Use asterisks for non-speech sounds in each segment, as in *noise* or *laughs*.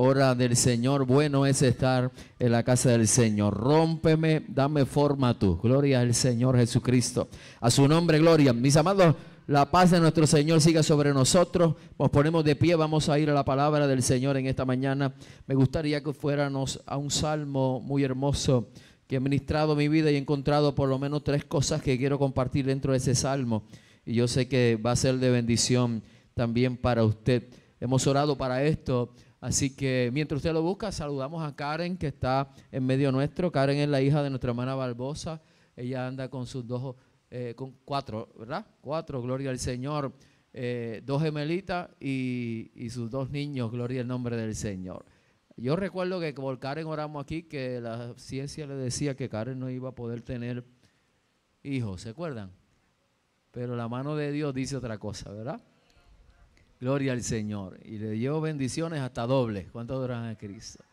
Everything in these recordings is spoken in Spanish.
hora del Señor. Bueno es estar en la casa del Señor. Rómpeme, dame forma tú. Gloria al Señor Jesucristo. A su nombre, gloria. Mis amados, la paz de nuestro Señor siga sobre nosotros. Nos ponemos de pie, vamos a ir a la palabra del Señor en esta mañana. Me gustaría que fuéramos a un salmo muy hermoso que he ministrado mi vida y he encontrado por lo menos tres cosas que quiero compartir dentro de ese salmo. Y yo sé que va a ser de bendición también para usted. Hemos orado para esto Así que mientras usted lo busca, saludamos a Karen que está en medio nuestro. Karen es la hija de nuestra hermana Barbosa. Ella anda con sus dos, eh, con cuatro, ¿verdad? Cuatro, gloria al Señor. Eh, dos gemelitas y, y, sus dos niños, gloria al nombre del Señor. Yo recuerdo que por Karen oramos aquí que la ciencia le decía que Karen no iba a poder tener hijos, ¿se acuerdan? Pero la mano de Dios dice otra cosa, ¿verdad? Gloria al Señor. Y le llevo bendiciones hasta doble. ¿Cuánto duran a Cristo?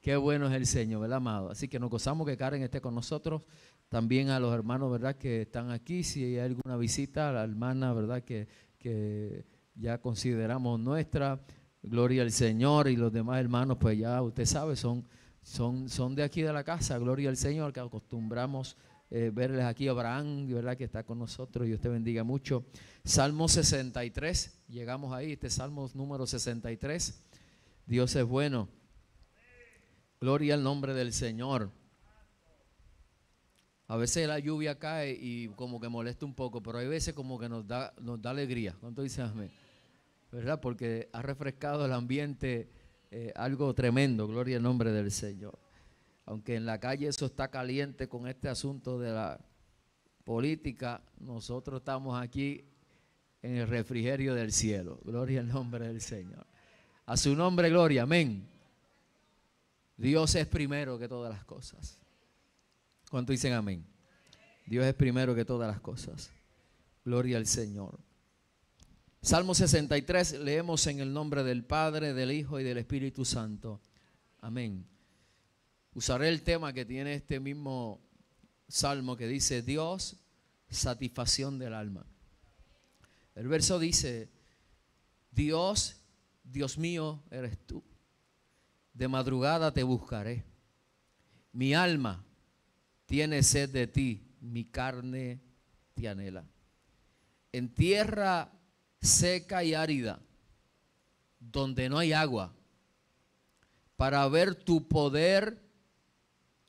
Qué bueno es el Señor, ¿verdad, amado? Así que nos gozamos que Karen esté con nosotros. También a los hermanos, ¿verdad? Que están aquí. Si hay alguna visita a la hermana, ¿verdad? Que, que ya consideramos nuestra. Gloria al Señor. Y los demás hermanos, pues ya usted sabe, son, son, son de aquí de la casa. Gloria al Señor, que acostumbramos eh, verles aquí. Abraham, verdad que está con nosotros. y usted bendiga mucho. Salmo 63. Llegamos ahí. Este Salmo número 63. Dios es bueno. Gloria al nombre del Señor. A veces la lluvia cae y como que molesta un poco, pero hay veces como que nos da, nos da alegría. ¿Cuánto dice amén? ¿Verdad? Porque ha refrescado el ambiente eh, algo tremendo. Gloria al nombre del Señor aunque en la calle eso está caliente con este asunto de la política, nosotros estamos aquí en el refrigerio del cielo. Gloria al nombre del Señor. A su nombre, gloria. Amén. Dios es primero que todas las cosas. ¿Cuánto dicen amén? Dios es primero que todas las cosas. Gloria al Señor. Salmo 63, leemos en el nombre del Padre, del Hijo y del Espíritu Santo. Amén. Usaré el tema que tiene este mismo salmo que dice, Dios, satisfacción del alma. El verso dice, Dios, Dios mío eres tú. De madrugada te buscaré. Mi alma tiene sed de ti, mi carne te anhela. En tierra seca y árida, donde no hay agua, para ver tu poder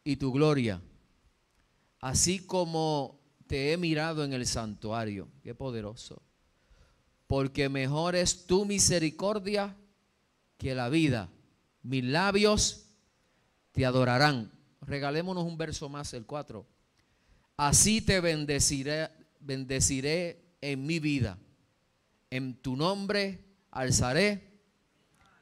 y tu gloria, así como te he mirado en el santuario. Qué poderoso. Porque mejor es tu misericordia que la vida. Mis labios te adorarán. Regalémonos un verso más, el 4. Así te bendeciré, bendeciré en mi vida. En tu nombre alzaré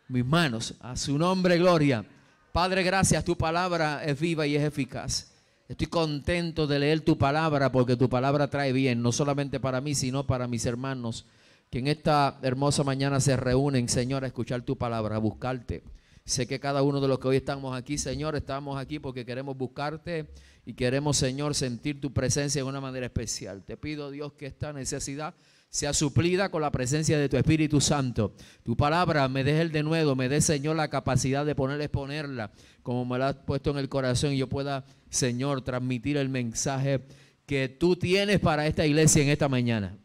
mis manos. A su nombre, gloria. Padre, gracias, tu palabra es viva y es eficaz. Estoy contento de leer tu palabra porque tu palabra trae bien, no solamente para mí, sino para mis hermanos que en esta hermosa mañana se reúnen, Señor, a escuchar tu palabra, a buscarte. Sé que cada uno de los que hoy estamos aquí, Señor, estamos aquí porque queremos buscarte y queremos, Señor, sentir tu presencia de una manera especial. Te pido, Dios, que esta necesidad sea suplida con la presencia de tu Espíritu Santo. Tu palabra me dé el de nuevo, me dé, Señor, la capacidad de poner, exponerla como me la has puesto en el corazón y yo pueda, Señor, transmitir el mensaje que tú tienes para esta iglesia en esta mañana.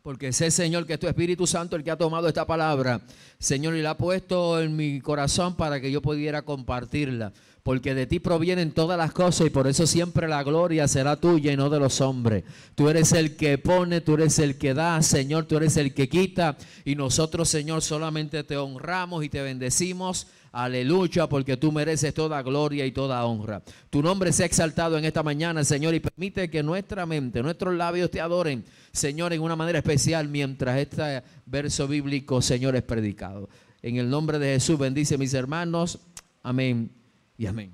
Porque sé, Señor, que es tu Espíritu Santo el que ha tomado esta palabra, Señor, y la ha puesto en mi corazón para que yo pudiera compartirla porque de ti provienen todas las cosas y por eso siempre la gloria será tuya y no de los hombres. Tú eres el que pone, tú eres el que da, Señor, tú eres el que quita y nosotros, Señor, solamente te honramos y te bendecimos. Aleluya, porque tú mereces toda gloria y toda honra. Tu nombre sea exaltado en esta mañana, Señor, y permite que nuestra mente, nuestros labios te adoren, Señor, en una manera especial mientras este verso bíblico, Señor, es predicado. En el nombre de Jesús, bendice mis hermanos. Amén y amén.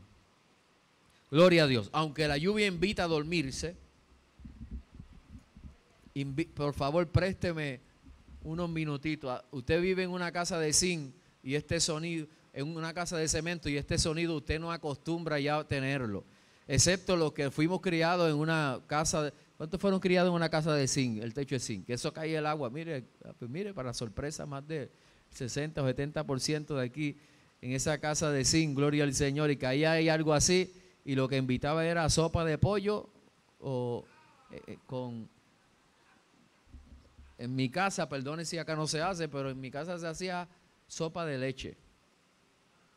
Gloria a Dios. Aunque la lluvia invita a dormirse, por favor présteme unos minutitos. Ah, usted vive en una casa de zinc y este sonido, en una casa de cemento y este sonido usted no acostumbra ya a tenerlo. Excepto los que fuimos criados en una casa de, ¿Cuántos fueron criados en una casa de zinc? El techo de zinc. Que eso cae el agua. Mire, ah, pues mire, para sorpresa, más de 60 o 70% de aquí en esa casa de sin gloria al Señor, y caía ahí algo así, y lo que invitaba era sopa de pollo o eh, eh, con... En mi casa, perdone si acá no se hace, pero en mi casa se hacía sopa de leche.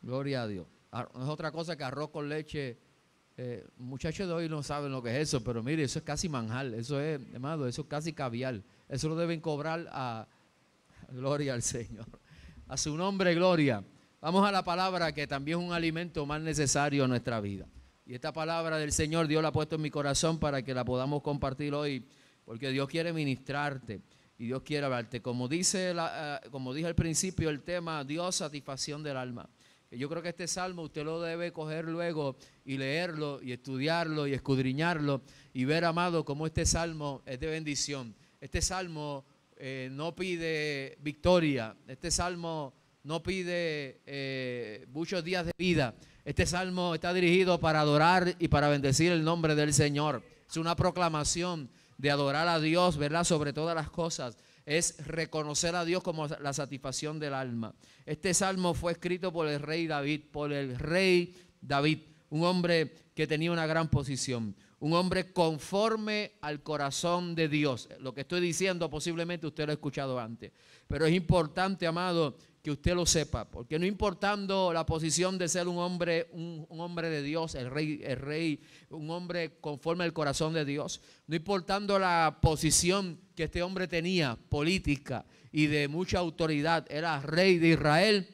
Gloria a Dios. es otra cosa que arroz con leche. Eh, muchachos de hoy no saben lo que es eso, pero mire, eso es casi manjar, eso es, hermano, eso es casi caviar. Eso lo deben cobrar a, *laughs* gloria al Señor, a su nombre, gloria. Vamos a la palabra que también es un alimento más necesario a nuestra vida. Y esta palabra del Señor Dios la ha puesto en mi corazón para que la podamos compartir hoy, porque Dios quiere ministrarte y Dios quiere hablarte. Como, dice eh, como dije al principio, el tema Dios, satisfacción del alma. Yo creo que este salmo usted lo debe coger luego y leerlo y estudiarlo y escudriñarlo y ver, amado, cómo este salmo es de bendición. Este salmo eh, no pide victoria. Este salmo no pide eh, muchos días de vida. Este salmo está dirigido para adorar y para bendecir el nombre del Señor. Es una proclamación de adorar a Dios, ¿verdad? Sobre todas las cosas. Es reconocer a Dios como la satisfacción del alma. Este salmo fue escrito por el rey David, por el rey David, un hombre que tenía una gran posición, un hombre conforme al corazón de Dios. Lo que estoy diciendo posiblemente usted lo ha escuchado antes, pero es importante, amado, que usted lo sepa, porque no importando la posición de ser un hombre, un, hombre de Dios, el rey, el rey, un hombre conforme al corazón de Dios, no importando la posición que este hombre tenía, política y de mucha autoridad, era rey de Israel,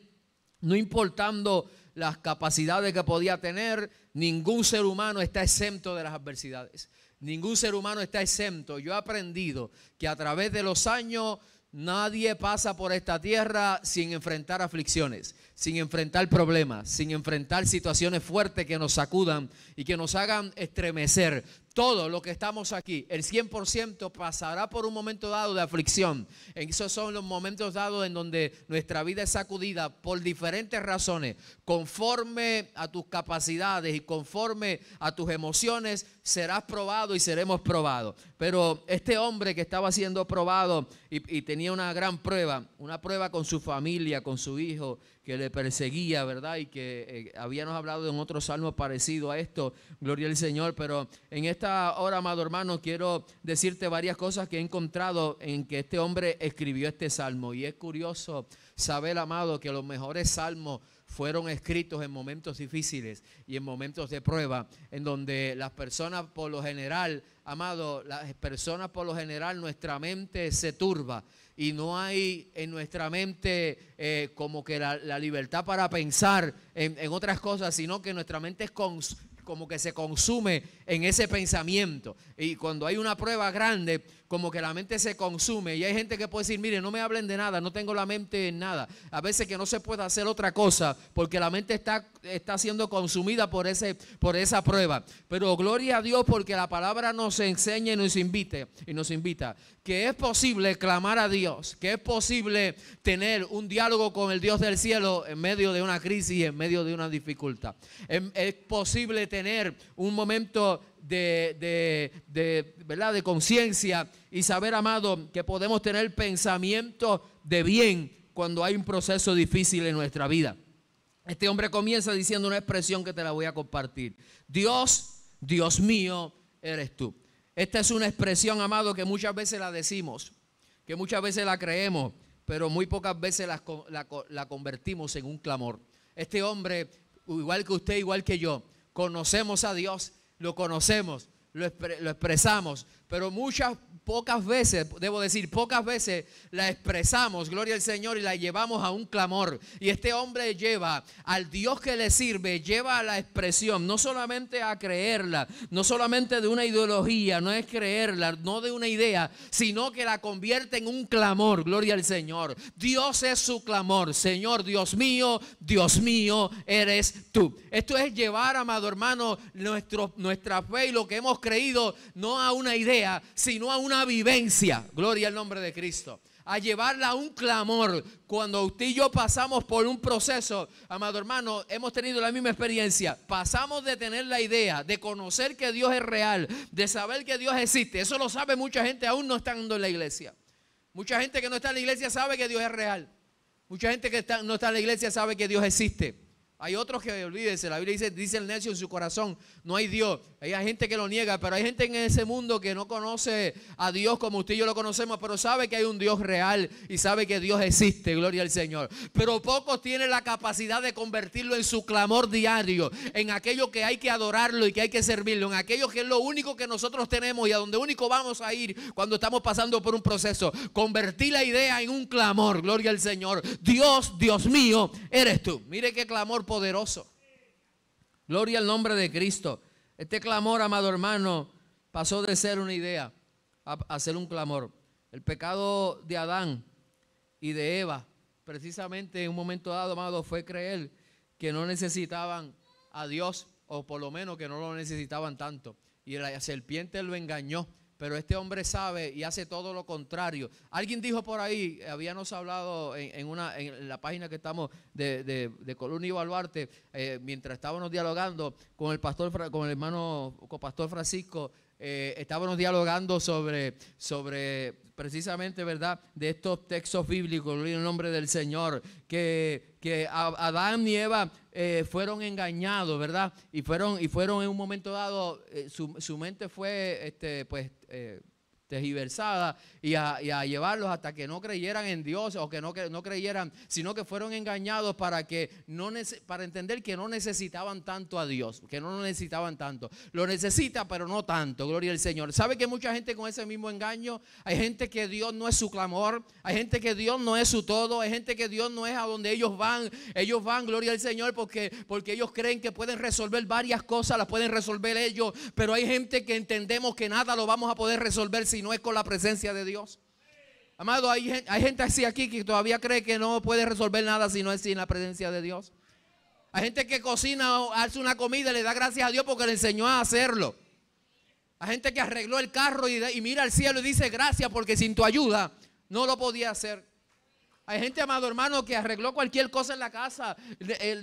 no importando las capacidades que podía tener, ningún ser humano está exento de las adversidades. Ningún ser humano está exento. Yo he aprendido que a través de los años Nadie pasa por esta tierra sin enfrentar aflicciones sin enfrentar problemas, sin enfrentar situaciones fuertes que nos sacudan y que nos hagan estremecer. Todo lo que estamos aquí, el 100% pasará por un momento dado de aflicción. Esos son los momentos dados en donde nuestra vida es sacudida por diferentes razones. Conforme a tus capacidades y conforme a tus emociones, serás probado y seremos probados. Pero este hombre que estaba siendo probado y, y tenía una gran prueba, una prueba con su familia, con su hijo, que le perseguía, ¿verdad? Y que eh, habíamos hablado un otro salmo parecido a esto, gloria al Señor, pero en esta hora, amado hermano, quiero decirte varias cosas que he encontrado en que este hombre escribió este salmo. Y es curioso saber, amado, que los mejores salmos fueron escritos en momentos difíciles y en momentos de prueba, en donde las personas por lo general, amado, las personas por lo general, nuestra mente se turba, y no hay en nuestra mente eh, como que la, libertad para pensar en, otras cosas, sino que nuestra mente es como que se consume en ese pensamiento. Y cuando hay una prueba grande, como que la mente se consume y hay gente que puede decir, mire, no me hablen de nada, no tengo la mente en nada. A veces que no se puede hacer otra cosa porque la mente está, está siendo consumida por, ese, por esa prueba. Pero gloria a Dios porque la palabra nos enseña y nos, invite, y nos invita que es posible clamar a Dios, que es posible tener un diálogo con el Dios del cielo en medio de una crisis, y en medio de una dificultad. es posible tener un momento de, de, ¿verdad? de conciencia y saber, amado, que podemos tener pensamiento de bien cuando hay un proceso difícil en nuestra vida. Este hombre comienza diciendo una expresión que te la voy a compartir. Dios, Dios mío, eres tú. Esta es una expresión, amado, que muchas veces la decimos, que muchas veces la creemos, pero muy pocas veces la convertimos en un clamor. Este hombre, igual que usted, igual que yo, conocemos a Dios, lo conocemos, lo, expresamos, pero muchas, pocas veces, debo decir, pocas veces la expresamos, gloria al Señor, y la llevamos a un clamor. Y este hombre lleva al Dios que le sirve, lleva a la expresión, no solamente a creerla, no solamente de una ideología, no es creerla, no de una idea, sino que la convierte en un clamor, gloria al Señor. Dios es su clamor, Señor Dios mío, Dios mío, eres tú. Esto es llevar, amado hermano, nuestro, nuestra fe y lo que hemos creído, no a una idea sino a una vivencia. Gloria al nombre de Cristo. A llevarla a un clamor. Cuando usted y yo pasamos por un proceso, amado hermano, hemos tenido la misma experiencia. Pasamos de tener la idea, de conocer que Dios es real, de saber que Dios existe. Eso lo sabe mucha gente aún no estando en la iglesia. Mucha gente que no está en la iglesia sabe que Dios es real. Mucha gente que no está en la iglesia sabe que Dios existe. Hay otros que olvídense, la Biblia dice, dice el necio en su corazón, no hay Dios. Hay gente que lo niega, pero hay gente en ese mundo que no conoce a Dios como usted y yo lo conocemos, pero sabe que hay un Dios real y sabe que Dios existe, gloria al Señor. Pero pocos tienen la capacidad de convertirlo en su clamor diario, en aquello que hay que adorarlo y que hay que servirlo, en aquello que es lo único que nosotros tenemos y a donde único vamos a ir cuando estamos pasando por un proceso. Convertir la idea en un clamor, gloria al Señor. Dios, Dios mío, eres tú. Mire qué clamor poderoso. Gloria al nombre de Cristo. Este clamor, amado hermano, pasó de ser una idea a, ser un clamor. El pecado de Adán y de Eva, precisamente en un momento dado, amado, fue creer que no necesitaban a Dios, o por lo menos que no lo necesitaban tanto. Y la serpiente lo engañó pero este hombre sabe y hace todo lo contrario. Alguien dijo por ahí, habíamos hablado en, una, en la página que estamos de, de, y Baluarte, eh, mientras estábamos dialogando con el pastor, con el hermano, con pastor Francisco, eh, estábamos dialogando sobre, sobre precisamente, ¿verdad?, de estos textos bíblicos, en el nombre del Señor, que, que Adán y Eva eh, fueron engañados, ¿verdad? Y fueron, y fueron en un momento dado, eh, su, su, mente fue, este, pues, eh, y a, y a, llevarlos hasta que no creyeran en Dios o que no, creyeran, sino que fueron engañados para, que no para entender que no necesitaban tanto a Dios, que no lo necesitaban tanto. Lo necesita, pero no tanto, gloria al Señor. ¿Sabe que mucha gente con ese mismo engaño? Hay gente que Dios no es su clamor, hay gente que Dios no es su todo, hay gente que Dios no es a donde ellos van. Ellos van, gloria al Señor, porque, porque ellos creen que pueden resolver varias cosas, las pueden resolver ellos, pero hay gente que entendemos que nada lo vamos a poder resolver sin si no es con la presencia de Dios. Amado, hay, gente, hay gente así aquí que todavía cree que no puede resolver nada si no es sin la presencia de Dios. Hay gente que cocina o hace una comida y le da gracias a Dios porque le enseñó a hacerlo. Hay gente que arregló el carro y, mira al cielo y dice gracias porque sin tu ayuda no lo podía hacer. Hay gente, amado hermano, que arregló cualquier cosa en la casa.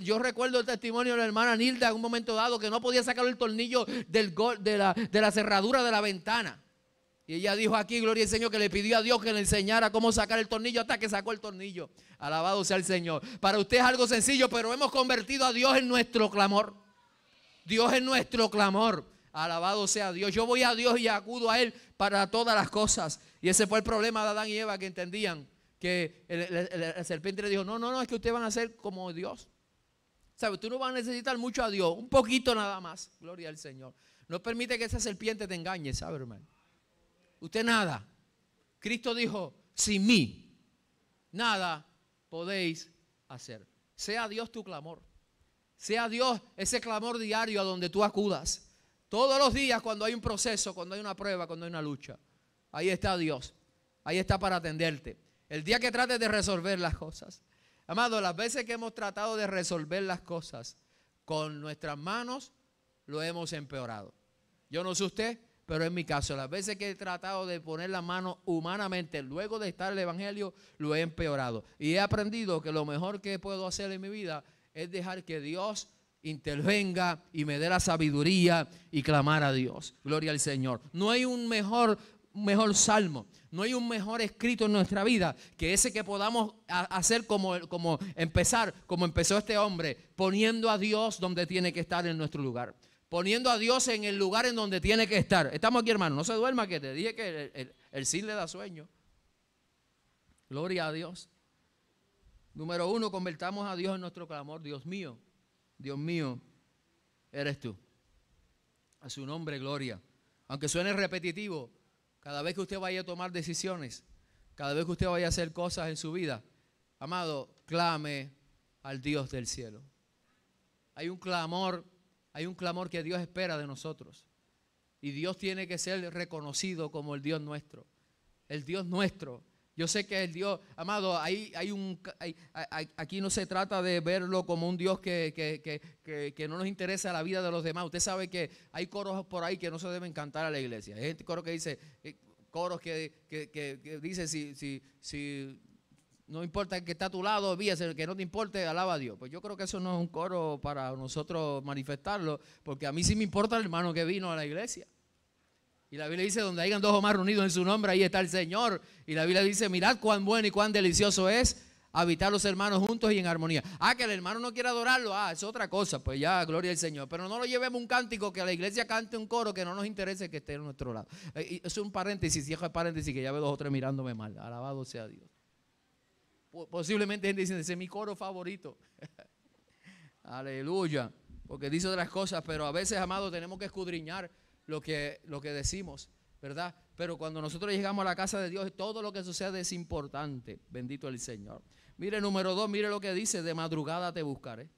Yo recuerdo el testimonio de la hermana Nilda en un momento dado que no podía sacar el tornillo de la cerradura de la ventana. Y ella dijo aquí, gloria al Señor, que le pidió a Dios que le enseñara cómo sacar el tornillo hasta que sacó el tornillo. Alabado sea el Señor. Para usted es algo sencillo, pero hemos convertido a Dios en nuestro clamor. Dios en nuestro clamor. Alabado sea Dios. Yo voy a Dios y acudo a Él para todas las cosas. Y ese fue el problema de Adán y Eva que entendían que el, serpiente le dijo, no, no, no, es que ustedes van a ser como Dios. Sabe, Tú no vas a necesitar mucho a Dios, un poquito nada más. Gloria al Señor. No permite que esa serpiente te engañe, ¿sabe, hermano? usted nada. Cristo dijo, sin mí, nada podéis hacer. Sea Dios tu clamor. Sea Dios ese clamor diario a donde tú acudas. Todos los días cuando hay un proceso, cuando hay una prueba, cuando hay una lucha. Ahí está Dios. Ahí está para atenderte. El día que trates de resolver las cosas. Amado, las veces que hemos tratado de resolver las cosas con nuestras manos, lo hemos empeorado. Yo no sé usted, pero en mi caso, las veces que he tratado de poner la mano humanamente luego de estar el Evangelio, lo he empeorado. Y he aprendido que lo mejor que puedo hacer en mi vida es dejar que Dios intervenga y me dé la sabiduría y clamar a Dios. Gloria al Señor. No hay un mejor mejor salmo, no hay un mejor escrito en nuestra vida que ese que podamos hacer como, como empezar, como empezó este hombre, poniendo a Dios donde tiene que estar en nuestro lugar poniendo a Dios en el lugar en donde tiene que estar. Estamos aquí, hermano, no se duerma, que te dije que el, el, le da sueño. Gloria a Dios. Número uno, convertamos a Dios en nuestro clamor. Dios mío, Dios mío, eres tú. A su nombre, gloria. Aunque suene repetitivo, cada vez que usted vaya a tomar decisiones, cada vez que usted vaya a hacer cosas en su vida, amado, clame al Dios del cielo. Hay un clamor hay un clamor que Dios espera de nosotros. Y Dios tiene que ser reconocido como el Dios nuestro. El Dios nuestro. Yo sé que el Dios, amado, hay, hay un, aquí no se trata de verlo como un Dios que, no nos interesa la vida de los demás. Usted sabe que hay coros por ahí que no se deben cantar a la iglesia. Hay gente, coro que dice, eh, coros que, que, que, que dice si, si, no importa el que está a tu lado, vías, el que no te importe, alaba a Dios. Pues yo creo que eso no es un coro para nosotros manifestarlo, porque a mí sí me importa el hermano que vino a la iglesia. Y la Biblia dice, donde hayan dos o más reunidos en su nombre, ahí está el Señor. Y la Biblia dice, mirad cuán bueno y cuán delicioso es habitar los hermanos juntos y en armonía. Ah, que el hermano no quiera adorarlo, ah, es otra cosa, pues ya, gloria al Señor. Pero no lo llevemos un cántico, que la iglesia cante un coro que no nos interese que esté en nuestro lado. Eh, es un paréntesis, viejo paréntesis, que ya veo dos o tres mirándome mal. Alabado sea Dios. Posiblemente gente dice, ese es mi coro favorito. *laughs* Aleluya. Porque dice otras cosas, pero a veces, amado, tenemos que escudriñar lo que, lo que decimos, ¿verdad? Pero cuando nosotros llegamos a la casa de Dios, todo lo que sucede es importante. Bendito el Señor. Mire, número dos, mire lo que dice, de madrugada te buscaré.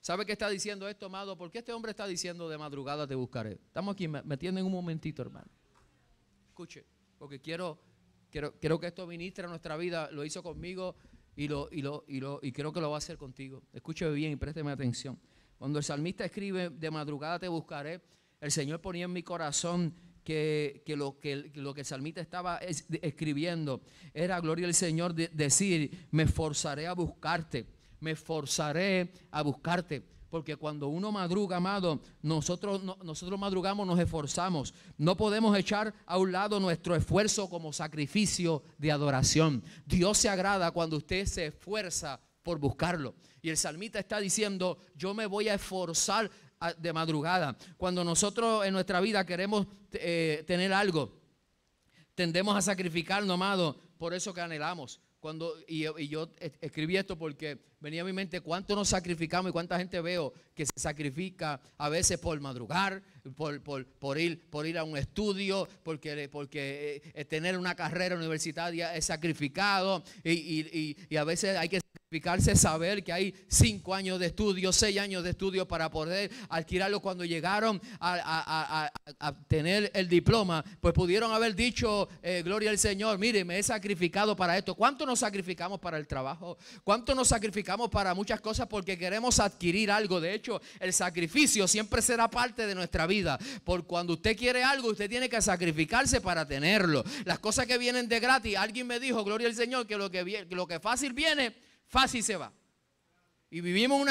¿Sabe qué está diciendo esto, amado? ¿Por qué este hombre está diciendo de madrugada te buscaré? Estamos aquí, me, me un momentito, hermano. Escuche, porque quiero Creo, creo que esto ministra nuestra vida, lo hizo conmigo y, lo, y, lo, y, lo, y creo que lo va a hacer contigo. Escúchame bien y présteme atención. Cuando el salmista escribe, de madrugada te buscaré, el Señor ponía en mi corazón que, que, lo, que, lo que el salmista estaba escribiendo era gloria al Señor decir, me forzaré a buscarte, me forzaré a buscarte. Porque cuando uno madruga, amado, nosotros, nosotros madrugamos, nos esforzamos. No podemos echar a un lado nuestro esfuerzo como sacrificio de adoración. Dios se agrada cuando usted se esfuerza por buscarlo. Y el salmista está diciendo, yo me voy a esforzar de madrugada. Cuando nosotros en nuestra vida queremos eh, tener algo, tendemos a sacrificarnos, amado, por eso que anhelamos. Cuando, y, yo escribí esto porque venía a mi mente cuánto nos sacrificamos y cuánta gente veo que se sacrifica a veces por madrugar, por, por, por ir, por ir a un estudio, porque, porque eh, eh, tener una carrera universitaria es sacrificado y, y, y a veces hay que Sacrificarse saber que hay cinco años de estudio, seis años de estudio para poder Adquirirlo Cuando llegaron a, tener el diploma, pues pudieron haber dicho, eh, gloria al Señor, mire, me he sacrificado para esto. ¿Cuánto nos sacrificamos para el trabajo? ¿Cuánto nos sacrificamos para muchas cosas porque queremos adquirir algo? De hecho, el sacrificio siempre será parte de nuestra vida. Por cuando usted quiere algo, usted tiene que sacrificarse para tenerlo. Las cosas que vienen de gratis, alguien me dijo, gloria al Señor, que lo que, lo que fácil viene Fácil se va. Y vivimos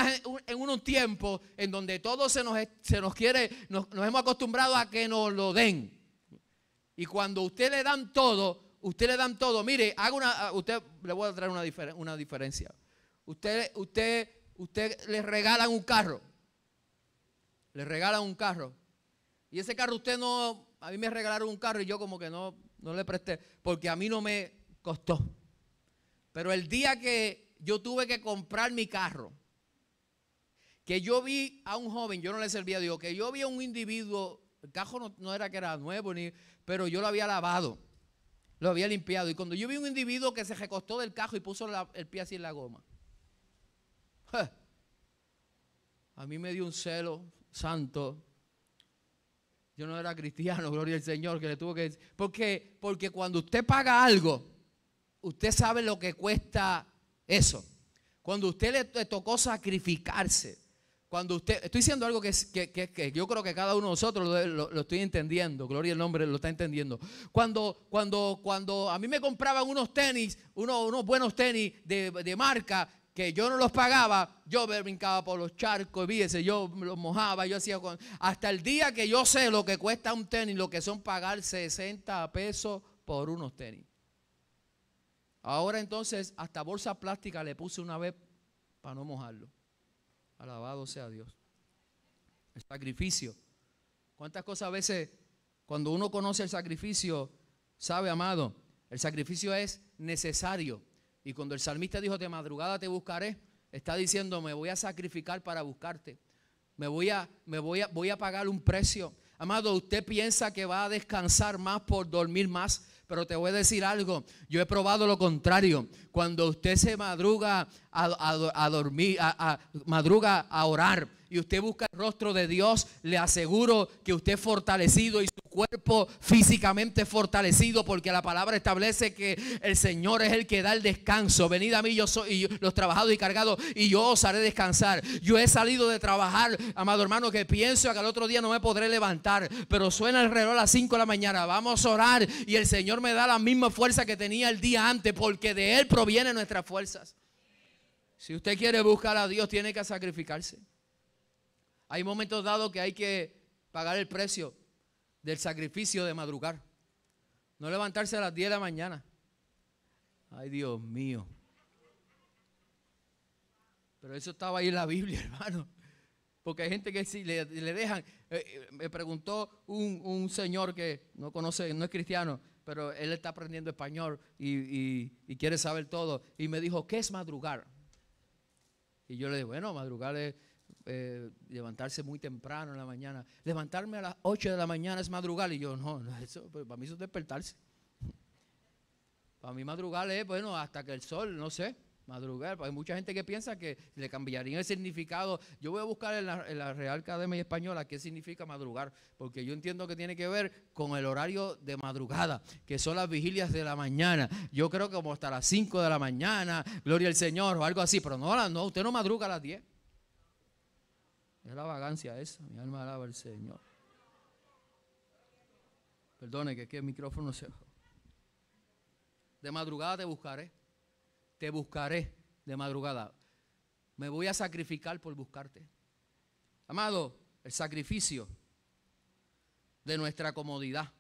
en unos tiempos en donde todo se nos, se nos quiere, nos, hemos acostumbrado a que nos lo den. Y cuando usted le dan todo, usted le dan todo. Mire, haga una, ah, usted le voy a traer una, una diferencia. Usted, usted, usted le regalan un carro. Le regalan un carro. Y ese carro usted no, a mí me regalaron un carro y yo como que no, no le presté, porque a mí no me costó. Pero el día que yo tuve que comprar mi carro. Que yo vi a un joven, yo no le servía a Dios, que yo vi a un individuo, el carro no, era que era nuevo, ni, pero yo lo había lavado, lo había limpiado. Y cuando yo vi a un individuo que se recostó del carro y puso el pie así en la goma, a mí me dio un celo santo. Yo no era cristiano, *laughs* gloria al Señor, que le tuvo que decir. Porque, porque cuando usted paga algo, usted sabe lo que cuesta eso. Cuando usted le tocó sacrificarse, cuando usted, estoy diciendo algo que, que, que, yo creo que cada uno de nosotros lo, estoy entendiendo, gloria al nombre, lo está entendiendo. Cuando, cuando, cuando a mí me compraban unos tenis, unos, buenos tenis de, marca, que yo no los pagaba, yo me brincaba por los charcos, fíjese, yo los mojaba, yo hacía Hasta el día que yo sé lo que cuesta un tenis, lo que son pagar 60 pesos por unos tenis. Ahora entonces, hasta bolsa plástica le puse una vez para no mojarlo. Alabado sea Dios. El sacrificio. ¿Cuántas cosas a veces, cuando uno conoce el sacrificio, sabe, amado, el sacrificio es necesario. Y cuando el salmista dijo, de madrugada te buscaré, está diciendo, me voy a sacrificar para buscarte. Me voy a, me voy a, voy a pagar un precio. Amado, usted piensa que va a descansar más por dormir más. Pero te voy a decir algo, yo he probado lo contrario. Cuando usted se madruga a, dormir, a, madruga a orar y usted busca el rostro de Dios, le aseguro que usted es fortalecido y su cuerpo físicamente fortalecido porque la palabra establece que el Señor es el que da el descanso. Venid a mí, yo soy los trabajados y cargados y yo os haré descansar. Yo he salido de trabajar, amado hermano, que pienso que al otro día no me podré levantar, pero suena el reloj a las 5 de la mañana, vamos a orar y el Señor me da la misma fuerza que tenía el día antes porque de Él provienen nuestras fuerzas. Si usted quiere buscar a Dios, tiene que sacrificarse. Hay momentos dados que hay que pagar el precio del sacrificio de madrugar. No levantarse a las 10 de la mañana. Ay, Dios mío. Pero eso estaba ahí en la Biblia, *laughs* hermano. Porque hay gente que si le, dejan. Eh, eh, me preguntó un, señor que no conoce, no es cristiano, pero él está aprendiendo español y quiere saber todo. Y me dijo, ¿qué es madrugar? Y yo le digo, bueno, madrugar es eh, levantarse muy temprano en la mañana. Levantarme a las 8 de la mañana es madrugar. Y yo, no, eso, pues, para mí eso es despertarse. Para mí madrugar es, bueno, hasta que el sol, no sé. Madrugar. Hay mucha gente que piensa que le cambiaría el significado. Yo voy a buscar en la, Real Academia Española qué significa madrugar, porque yo entiendo que tiene que ver con el horario de madrugada, que son las vigilias de la mañana. Yo creo que como hasta las 5 de la mañana, gloria al Señor o algo así, pero no, no usted no madruga a las 10. Es la vagancia esa, mi alma alaba al Señor. Perdone que el micrófono se... De madrugada te buscaré te buscaré de madrugada. Me voy a sacrificar por buscarte. Amado, el sacrificio de nuestra comodidad,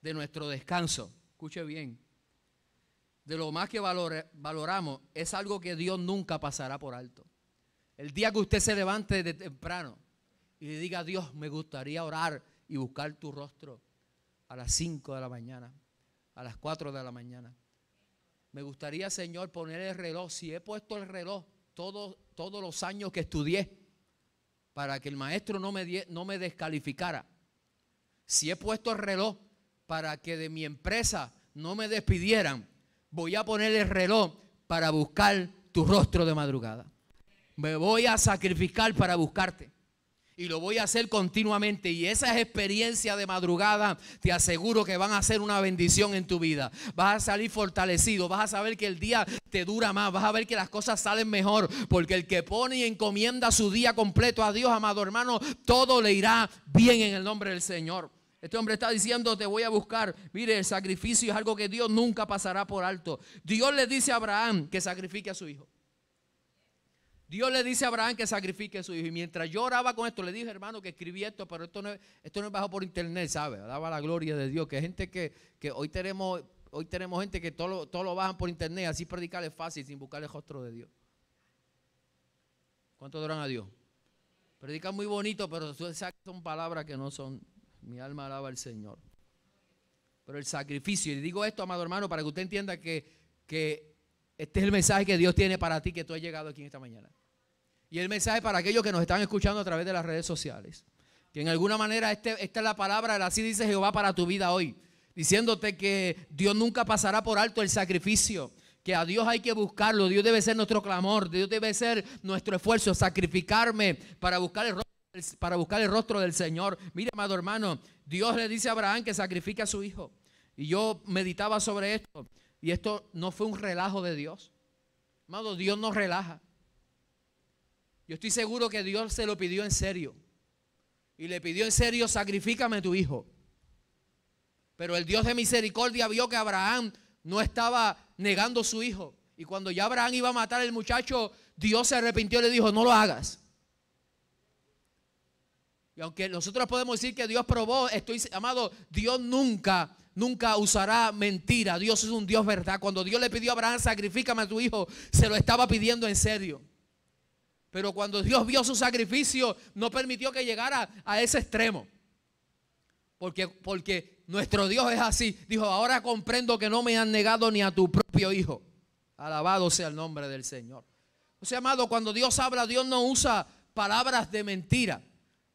de nuestro descanso, escuche bien, de lo más que valoramos, es algo que Dios nunca pasará por alto. El día que usted se levante de temprano y le diga a Dios, me gustaría orar y buscar tu rostro a las 5 de la mañana, a las 4 de la mañana, me gustaría, Señor, poner el reloj. Si he puesto el reloj todos, todos los años que estudié para que el maestro no me, no me descalificara. Si he puesto el reloj para que de mi empresa no me despidieran, voy a poner el reloj para buscar tu rostro de madrugada. Me voy a sacrificar para buscarte y lo voy a hacer continuamente. Y esas experiencias de madrugada te aseguro que van a ser una bendición en tu vida. Vas a salir fortalecido, vas a saber que el día te dura más, vas a ver que las cosas salen mejor, porque el que pone y encomienda su día completo a Dios, amado hermano, todo le irá bien en el nombre del Señor. Este hombre está diciendo, te voy a buscar. Mire, el sacrificio es algo que Dios nunca pasará por alto. Dios le dice a Abraham que sacrifique a su hijo. Dios le dice a Abraham que sacrifique a su hijo. Y mientras yo oraba con esto, le dije, hermano, que escribí esto, pero esto no, esto no es bajo por internet, ¿sabes? Daba la gloria de Dios. Que gente que, hoy tenemos hoy tenemos gente que todo lo, todo lo bajan por internet, así predicar es fácil, sin buscar el rostro de Dios. ¿Cuánto adoran a Dios? Predican muy bonito, pero son palabras que no son. Mi alma alaba al Señor. Pero el sacrificio, y digo esto, amado hermano, para que usted entienda que, que este es el mensaje que Dios tiene para ti, que tú has llegado aquí en esta mañana. Y el mensaje para aquellos que nos están escuchando a través de las redes sociales. Que en alguna manera este, esta es la palabra, así dice Jehová para tu vida hoy. Diciéndote que Dios nunca pasará por alto el sacrificio. Que a Dios hay que buscarlo. Dios debe ser nuestro clamor. Dios debe ser nuestro esfuerzo. Sacrificarme para buscar el rostro, para buscar el rostro del Señor. Mira, amado hermano, Dios le dice a Abraham que sacrifique a su hijo. Y yo meditaba sobre esto. Y esto no fue un relajo de Dios. Amado, Dios no relaja. Yo estoy seguro que Dios se lo pidió en serio. Y le pidió en serio, sacrifícame tu hijo. Pero el Dios de misericordia vio que Abraham no estaba negando su hijo. Y cuando ya Abraham iba a matar al muchacho, Dios se arrepintió y le dijo, no lo hagas. Y aunque nosotros podemos decir que Dios probó, estoy, amado, Dios nunca nunca usará mentira. Dios es un Dios verdad. Cuando Dios le pidió a Abraham, sacrifícame a tu hijo, se lo estaba pidiendo en serio. Pero cuando Dios vio su sacrificio, no permitió que llegara a ese extremo. Porque, porque nuestro Dios es así. Dijo, ahora comprendo que no me han negado ni a tu propio hijo. Alabado sea el nombre del Señor. O sea, amado, cuando Dios habla, Dios no usa palabras de mentira.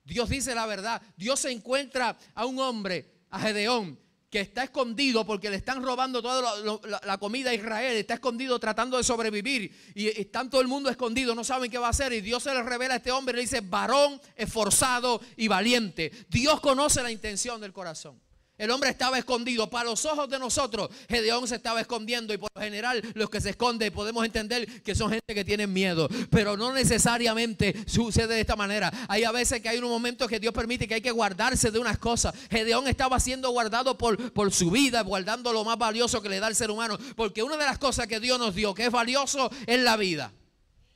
Dios dice la verdad. Dios se encuentra a un hombre, a Gedeón, que está escondido porque le están robando toda la, comida a Israel, está escondido tratando de sobrevivir y, están todo el mundo escondido, no saben qué va a hacer y Dios se le revela a este hombre y le dice, varón esforzado y valiente. Dios conoce la intención del corazón. El hombre estaba escondido. Para los ojos de nosotros, Gedeón se estaba escondiendo. Y por lo general, los que se esconden podemos entender que son gente que tienen miedo. Pero no necesariamente sucede de esta manera. Hay a veces que hay un momentos que Dios permite que hay que guardarse de unas cosas. Gedeón estaba siendo guardado por, por su vida, guardando lo más valioso que le da el ser humano. Porque una de las cosas que Dios nos dio, que es valioso, es la vida.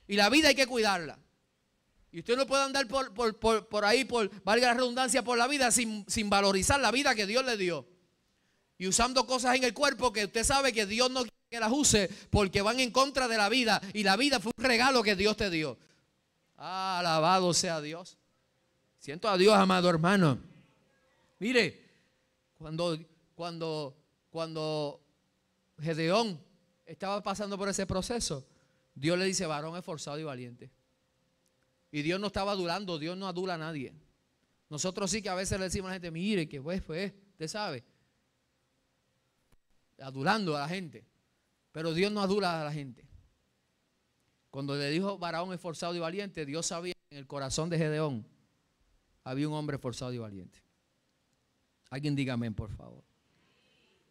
Y la vida hay que cuidarla. Y usted no puede andar por, por, ahí, por, valga la redundancia, por la vida sin, sin valorizar la vida que Dios le dio. Y usando cosas en el cuerpo que usted sabe que Dios no quiere que las use porque van en contra de la vida. Y la vida fue un regalo que Dios te dio. Ah, alabado sea Dios. Siento a Dios, amado hermano. Mire, cuando, cuando, cuando Gedeón estaba pasando por ese proceso, Dios le dice, varón esforzado y valiente. Y Dios no estaba adulando, Dios no adula a nadie. Nosotros sí que a veces le decimos a la gente, mire, que pues, pues, usted sabe. Adulando a la gente. Pero Dios no adula a la gente. Cuando le dijo varón esforzado y valiente, Dios sabía que en el corazón de Gedeón había un hombre esforzado y valiente. Alguien dígame, por favor.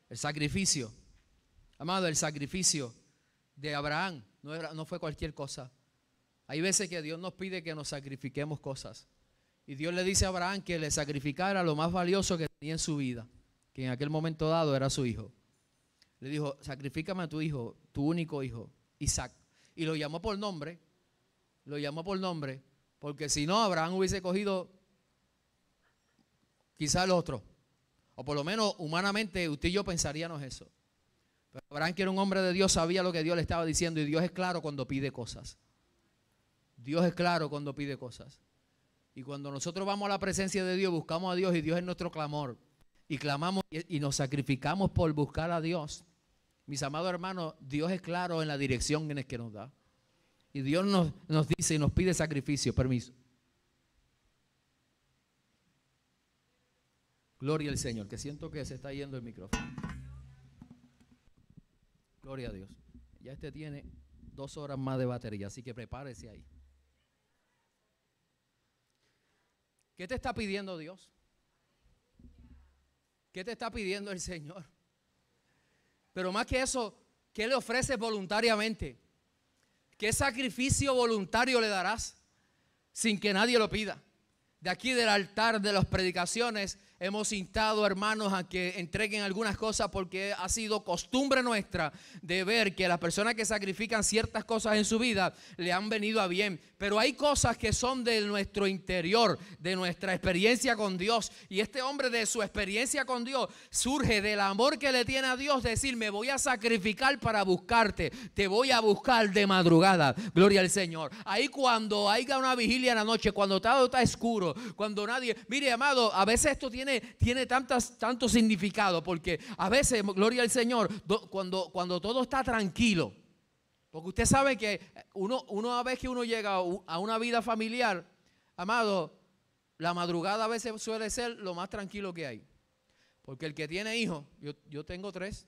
El sacrificio. Amado, el sacrificio de Abraham no, era, no fue cualquier cosa. Hay veces que Dios nos pide que nos sacrifiquemos cosas. Y Dios le dice a Abraham que le sacrificara lo más valioso que tenía en su vida, que en aquel momento dado era su hijo. Le dijo, sacrifícame a tu hijo, tu único hijo, Isaac. Y lo llamó por nombre, lo llamó por nombre, porque si no, Abraham hubiese cogido quizá el otro. O por lo menos humanamente usted y yo pensaríamos eso. Pero Abraham, que era un hombre de Dios, sabía lo que Dios le estaba diciendo y Dios es claro cuando pide cosas. Dios es claro cuando pide cosas. Y cuando nosotros vamos a la presencia de Dios, buscamos a Dios y Dios es nuestro clamor. Y clamamos y nos sacrificamos por buscar a Dios. Mis amados hermanos, Dios es claro en la dirección en la que nos da. Y Dios nos, nos dice y nos pide sacrificio. Permiso. Gloria al Señor, que siento que se está yendo el micrófono. Gloria a Dios. Ya este tiene dos horas más de batería, así que prepárese ahí. ¿Qué te está pidiendo Dios? ¿Qué te está pidiendo el Señor? Pero más que eso, ¿qué le ofreces voluntariamente? ¿Qué sacrificio voluntario le darás sin que nadie lo pida? De aquí del altar de las predicaciones Hemos instado hermanos a que entreguen algunas cosas porque ha sido costumbre nuestra de ver que las personas que sacrifican ciertas cosas en su vida le han venido a bien. Pero hay cosas que son de nuestro interior, de nuestra experiencia con Dios. Y este hombre de su experiencia con Dios surge del amor que le tiene a Dios decir, me voy a sacrificar para buscarte, te voy a buscar de madrugada. Gloria al Señor. Ahí cuando haya una vigilia en la noche, cuando todo está oscuro, cuando nadie... Mire, amado, a veces esto tiene tiene, tantas, tanto significado, porque a veces, gloria al Señor, cuando, cuando todo está tranquilo, porque usted sabe que uno, uno vez que uno llega a una vida familiar, amado, la madrugada a veces suele ser lo más tranquilo que hay. Porque el que tiene hijos, yo, yo, tengo tres,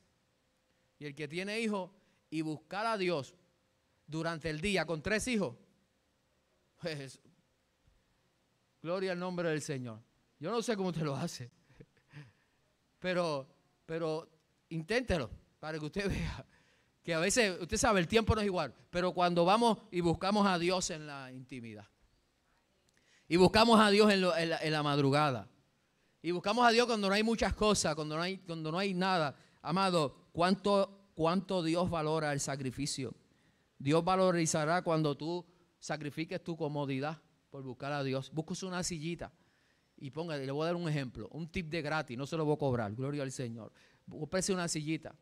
y el que tiene hijos y buscar a Dios durante el día con tres hijos, *laughs* pues, gloria al nombre del Señor. Yo no sé cómo usted lo hace, pero, pero inténtelo para que usted vea que a veces, usted sabe, el tiempo no es igual, pero cuando vamos y buscamos a Dios en la intimidad, y buscamos a Dios en, la, madrugada, y buscamos a Dios cuando no hay muchas cosas, cuando no hay, cuando no hay nada, amado, ¿cuánto, cuánto Dios valora el sacrificio. Dios valorizará cuando tú sacrifiques tu comodidad por buscar a Dios. Busca una sillita y póngale le voy a dar un ejemplo, un tip de gratis, no se lo voy a cobrar, gloria al Señor. Búsquese una sillita,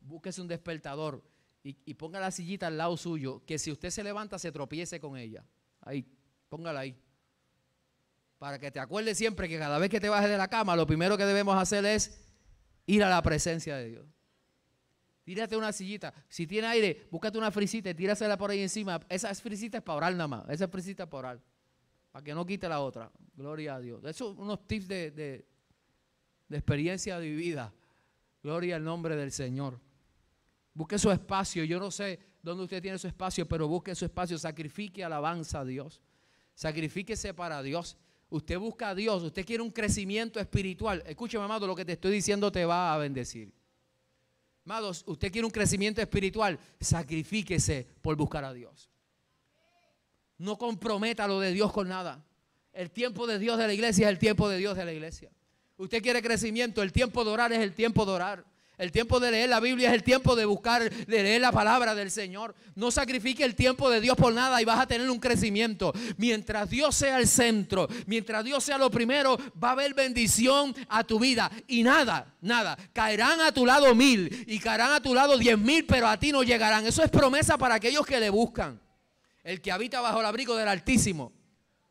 búsquese un despertador y, y, ponga la sillita al lado suyo, que si usted se levanta se tropiece con ella. Ahí, póngala ahí. Para que te acuerdes siempre que cada vez que te bajes de la cama, lo primero que debemos hacer es ir a la presencia de Dios. Tírate una sillita. Si tiene aire, búscate una frisita y tírasela por ahí encima. Esa frisita es para orar nada más. Esa frisita es para orar para que no quite la otra. Gloria a Dios. Eso unos tips de, de, de vida. Gloria al nombre del Señor. Busque su espacio. Yo no sé dónde usted tiene su espacio, pero busque su espacio. Sacrifique alabanza a Dios. Sacrifíquese para Dios. Usted busca a Dios. Usted quiere un crecimiento espiritual. Escúcheme, amado, lo que te estoy diciendo te va a bendecir. Amados, usted quiere un crecimiento espiritual. Sacrifíquese por buscar a Dios. No comprometa lo de Dios con nada. El tiempo de Dios de la iglesia es el tiempo de Dios de la iglesia. Usted quiere crecimiento, el tiempo de orar es el tiempo de orar. El tiempo de leer la Biblia es el tiempo de buscar, de leer la palabra del Señor. No sacrifique el tiempo de Dios por nada y vas a tener un crecimiento. Mientras Dios sea el centro, mientras Dios sea lo primero, va a haber bendición a tu vida. Y nada, nada. Caerán a tu lado mil y caerán a tu lado diez mil, pero a ti no llegarán. Eso es promesa para aquellos que le buscan. El que habita bajo el abrigo del Altísimo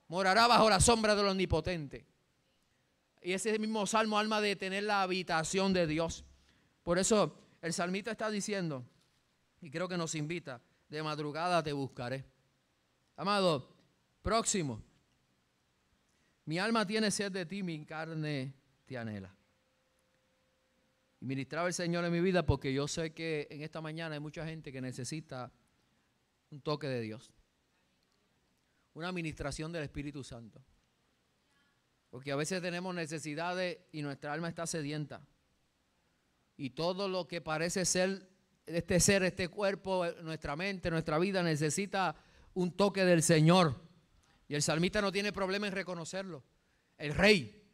morará bajo la sombra del Omnipotente. Y ese mismo salmo alma de tener la habitación de Dios. Por eso el Salmito está diciendo, y creo que nos invita, de madrugada te buscaré. Amado, próximo. Mi alma tiene sed de ti, mi carne te anhela. Y ministraba el Señor en mi vida porque yo sé que en esta mañana hay mucha gente que necesita un toque de Dios una administración del Espíritu Santo. Porque a veces tenemos necesidades y nuestra alma está sedienta. Y todo lo que parece ser este ser, este cuerpo, nuestra mente, nuestra vida necesita un toque del Señor. Y el salmista no tiene problema en reconocerlo. El rey,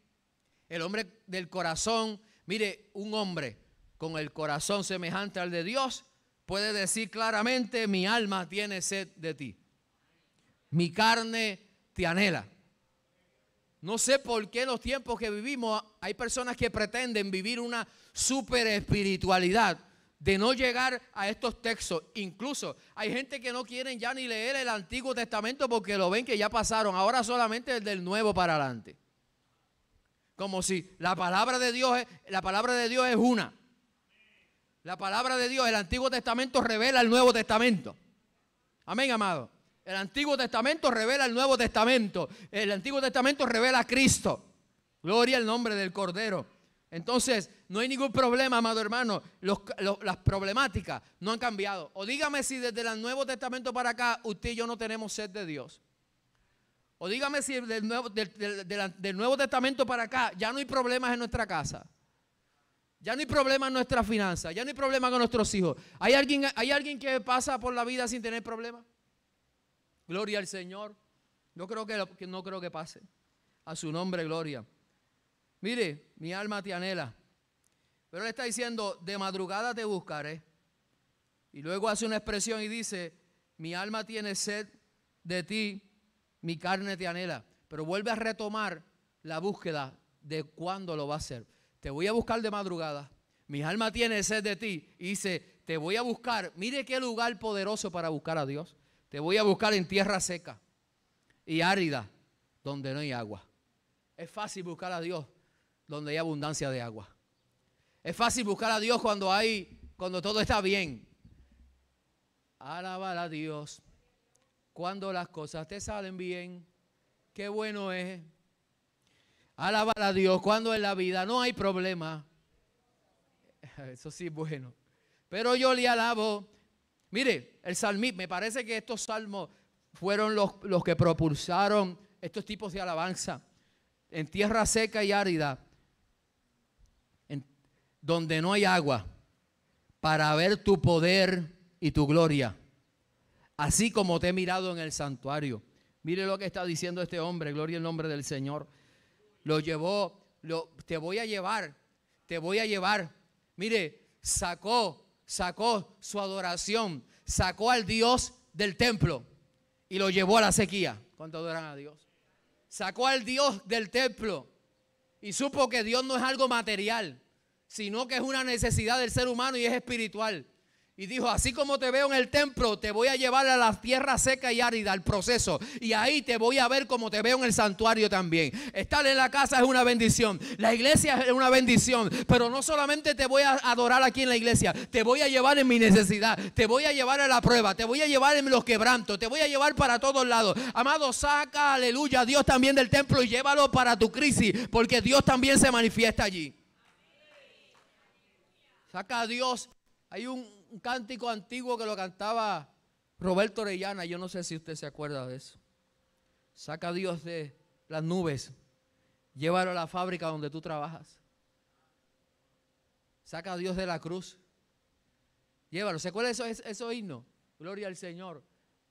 el hombre del corazón, mire, un hombre con el corazón semejante al de Dios puede decir claramente, mi alma tiene sed de ti mi carne te anhela. No sé por qué en los tiempos que vivimos hay personas que pretenden vivir una super espiritualidad de no llegar a estos textos. Incluso hay gente que no quieren ya ni leer el Antiguo Testamento porque lo ven que ya pasaron. Ahora solamente el del Nuevo para adelante. Como si la palabra de Dios es, la palabra de Dios es una. La palabra de Dios, el Antiguo Testamento revela el Nuevo Testamento. Amén, amado. El Antiguo Testamento revela el Nuevo Testamento. El Antiguo Testamento revela a Cristo. Gloria al nombre del Cordero. Entonces, no hay ningún problema, amado hermano. las problemáticas no han cambiado. O dígame si desde el Nuevo Testamento para acá usted y yo no tenemos sed de Dios. O dígame si del Nuevo, nuevo Testamento para acá ya no hay problemas en nuestra casa. Ya no hay problemas en nuestra finanza, ya no hay problemas con nuestros hijos. ¿Hay alguien, ¿Hay alguien que pasa por la vida sin tener problemas? Gloria al Señor. No creo que, no creo que pase. A su nombre, gloria. Mire, mi alma te anhela. Pero le está diciendo, de madrugada te buscaré. Y luego hace una expresión y dice, mi alma tiene sed de ti, mi carne te anhela. Pero vuelve a retomar la búsqueda de cuándo lo va a hacer. Te voy a buscar de madrugada. Mi alma tiene sed de ti. Y dice, te voy a buscar. Mire qué lugar poderoso para buscar a Dios. Te voy a buscar en tierra seca y árida, donde no hay agua. Es fácil buscar a Dios donde hay abundancia de agua. Es fácil buscar a Dios cuando hay, cuando todo está bien. Alabar a Dios cuando las cosas te salen bien. Qué bueno es. Alabar a Dios cuando en la vida no hay problema. *laughs* Eso sí, bueno. Pero yo le alabo Mire, el salmí, me parece que estos salmos fueron los, que propulsaron estos tipos de alabanza. En tierra seca y árida, donde no hay agua, para ver tu poder y tu gloria, así como te he mirado en el santuario. Mire lo que está diciendo este hombre, gloria al nombre del Señor. Lo llevó, lo, te voy a llevar, te voy a llevar. Mire, sacó sacó su adoración, sacó al Dios del templo y lo llevó a la sequía. ¿Cuánto adoran a Dios? Sacó al Dios del templo y supo que Dios no es algo material, sino que es una necesidad del ser humano y es espiritual. Y dijo, así como te veo en el templo, te voy a llevar a la tierra seca y árida, al proceso. Y ahí te voy a ver como te veo en el santuario también. Estar en la casa es una bendición. La iglesia es una bendición. Pero no solamente te voy a adorar aquí en la iglesia, te voy a llevar en mi necesidad. Te voy a llevar a la prueba. Te voy a llevar en los quebrantos. Te voy a llevar para todos lados. Amado, saca, aleluya, a Dios también del templo y llévalo para tu crisis. Porque Dios también se manifiesta allí. Saca a Dios. Hay un, un cántico antiguo que lo cantaba Roberto Orellana, yo no sé si usted se acuerda de eso. Saca a Dios de las nubes, llévalo a la fábrica donde tú trabajas. Saca a Dios de la cruz, llévalo. ¿Se acuerda de esos, eso himnos? Gloria al Señor.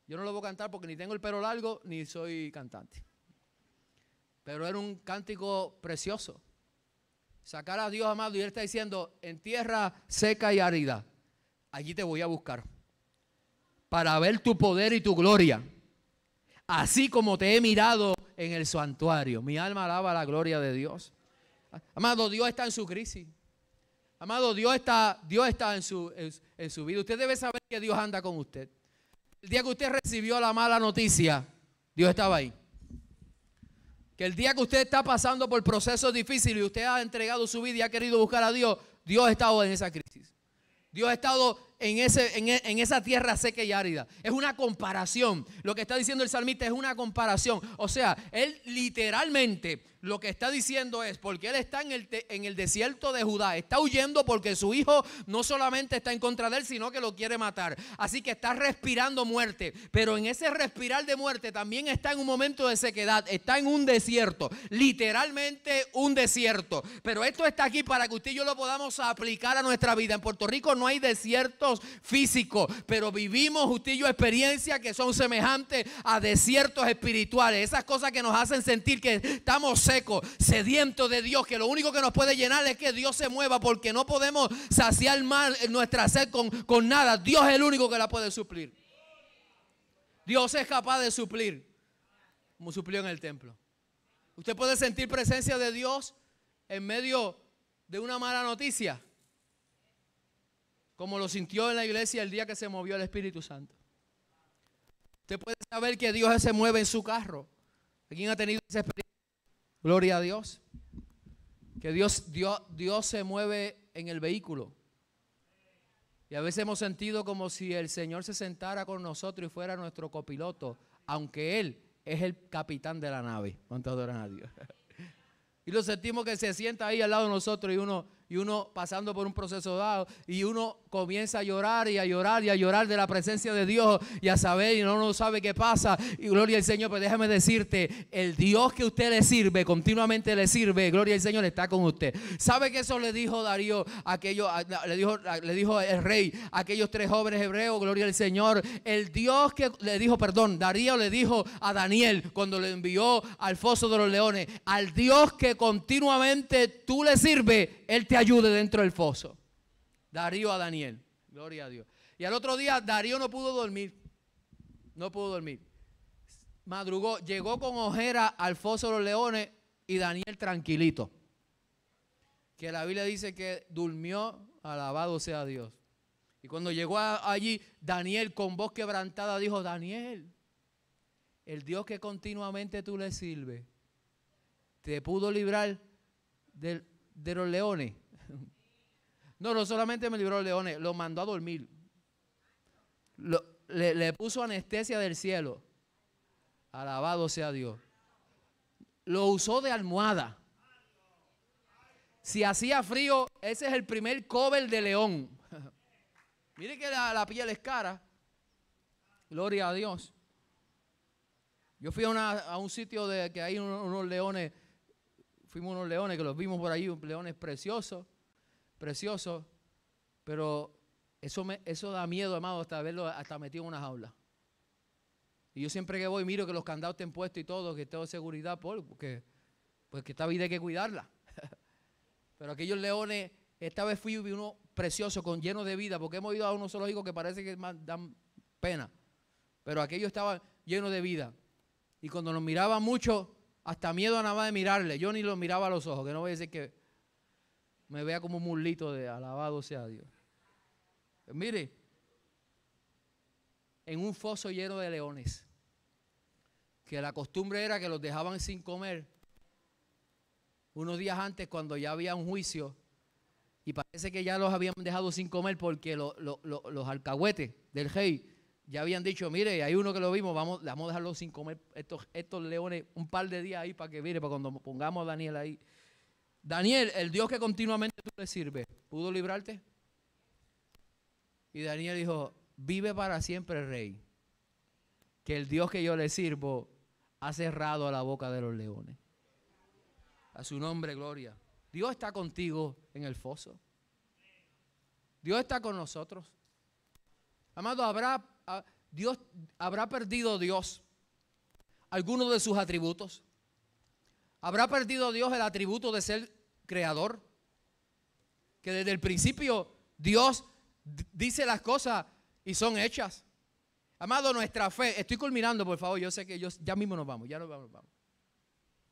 Yo no lo voy a cantar porque ni tengo el pelo largo ni soy cantante. Pero era un cántico precioso. Sacar a Dios amado y él está diciendo, en tierra seca y árida allí te voy a buscar para ver tu poder y tu gloria, así como te he mirado en el santuario. Mi alma alaba la gloria de Dios. Amado, Dios está en su crisis. Amado, Dios está, Dios está en, su, en, en su vida. Usted debe saber que Dios anda con usted. El día que usted recibió la mala noticia, Dios estaba ahí. Que el día que usted está pasando por procesos difíciles y usted ha entregado su vida y ha querido buscar a Dios, Dios ha estado en esa crisis. Dios ha estado en, ese, en, e, esa tierra seca y árida. Es una comparación. Lo que está diciendo el salmista es una comparación. O sea, él literalmente lo que está diciendo es, porque él está en el, en el, desierto de Judá, está huyendo porque su hijo no solamente está en contra de él, sino que lo quiere matar. Así que está respirando muerte, pero en ese respirar de muerte también está en un momento de sequedad, está en un desierto, literalmente un desierto. Pero esto está aquí para que usted y yo lo podamos aplicar a nuestra vida. En Puerto Rico no hay desiertos físicos, pero vivimos usted y yo experiencias que son semejantes a desiertos espirituales, esas cosas que nos hacen sentir que estamos sediento de Dios, que lo único que nos puede llenar es que Dios se mueva, porque no podemos saciar mal nuestra sed con, con nada. Dios es el único que la puede suplir. Dios es capaz de suplir, como suplió en el templo. Usted puede sentir presencia de Dios en medio de una mala noticia, como lo sintió en la iglesia el día que se movió el Espíritu Santo. Usted puede saber que Dios se mueve en su carro. ¿Alguien ha tenido esa experiencia? Gloria a Dios. Que Dios, se mueve en el vehículo. Y a veces hemos sentido como si el Señor se sentara con nosotros y fuera nuestro copiloto, aunque Él es el capitán de la nave. ¿Cuántos adoran a Dios? *laughs* Y lo sentimos que se sienta ahí al lado de nosotros y uno, y uno pasando por un proceso dado y uno comienza a llorar y a llorar y a llorar de la presencia de Dios y a saber y no, no sabe qué pasa y gloria al Señor, pero pues déjame decirte, el Dios que usted le sirve, continuamente le sirve, gloria al Señor, está con usted. ¿Sabe que eso le dijo Darío, aquello, le dijo, le dijo el rey, aquellos tres jóvenes hebreos, gloria al Señor, el Dios que le dijo, perdón, Darío le dijo a Daniel cuando le envió al foso de los leones, al Dios que continuamente tú le sirve él te ayude dentro del foso. Darío a Daniel. Gloria a Dios. Y al otro día Darío no pudo dormir. No pudo dormir. Madrugó, llegó con ojera al foso de los leones y Daniel tranquilito. Que la Biblia dice que durmió, alabado sea Dios. Y cuando llegó allí, Daniel con voz quebrantada dijo, Daniel, el Dios que continuamente tú le sirves, te pudo librar de los leones. No, no solamente me libró el leones, lo mandó a dormir. le, puso anestesia del cielo. Alabado sea Dios. Lo usó de almohada. Si hacía frío, ese es el primer cobel de león. *laughs* Mire que la, piel es cara. Gloria a Dios. Yo fui a, un sitio de que hay unos, leones, fuimos unos leones que los vimos por ahí, unos leones preciosos precioso, pero eso, me, eso da miedo, amado, hasta verlo hasta metido en una jaula. Y yo siempre que voy miro que los candados estén puestos y todo, que tengo seguridad, porque que esta vida hay que cuidarla. *laughs* Pero aquellos leones, esta vez fui uno precioso, con lleno de vida, porque hemos ido a unos zoológicos que parece que dan pena. Pero aquellos estaban llenos de vida. Y cuando nos miraba mucho, hasta miedo nada de mirarle. Yo ni los miraba a los ojos, que no voy a decir que me vea como un mulito de alabado sea Dios. mire, en un foso lleno de leones, que la costumbre era que los dejaban sin comer unos días antes cuando ya había un juicio y parece que ya los habían dejado sin comer porque los alcahuetes del rey ya habían dicho, mire, hay uno que lo vimos, vamos, a dejarlo sin comer estos, estos leones un par de días ahí para que, mire, para cuando pongamos a Daniel ahí, Daniel, el Dios que continuamente tú le sirves, ¿pudo librarte? Y Daniel dijo, vive para siempre rey, que el Dios que yo le sirvo ha cerrado la boca de los leones. A su nombre, gloria. Dios está contigo en el foso. Dios está con nosotros. Amado, habrá, Dios, habrá perdido Dios ¿Alguno de sus atributos. Habrá perdido Dios el atributo de ser creador, que desde el principio Dios dice las cosas y son hechas. Amado, nuestra fe, estoy culminando, por favor, yo sé que yo, ya mismo nos vamos, ya nos vamos, vamos.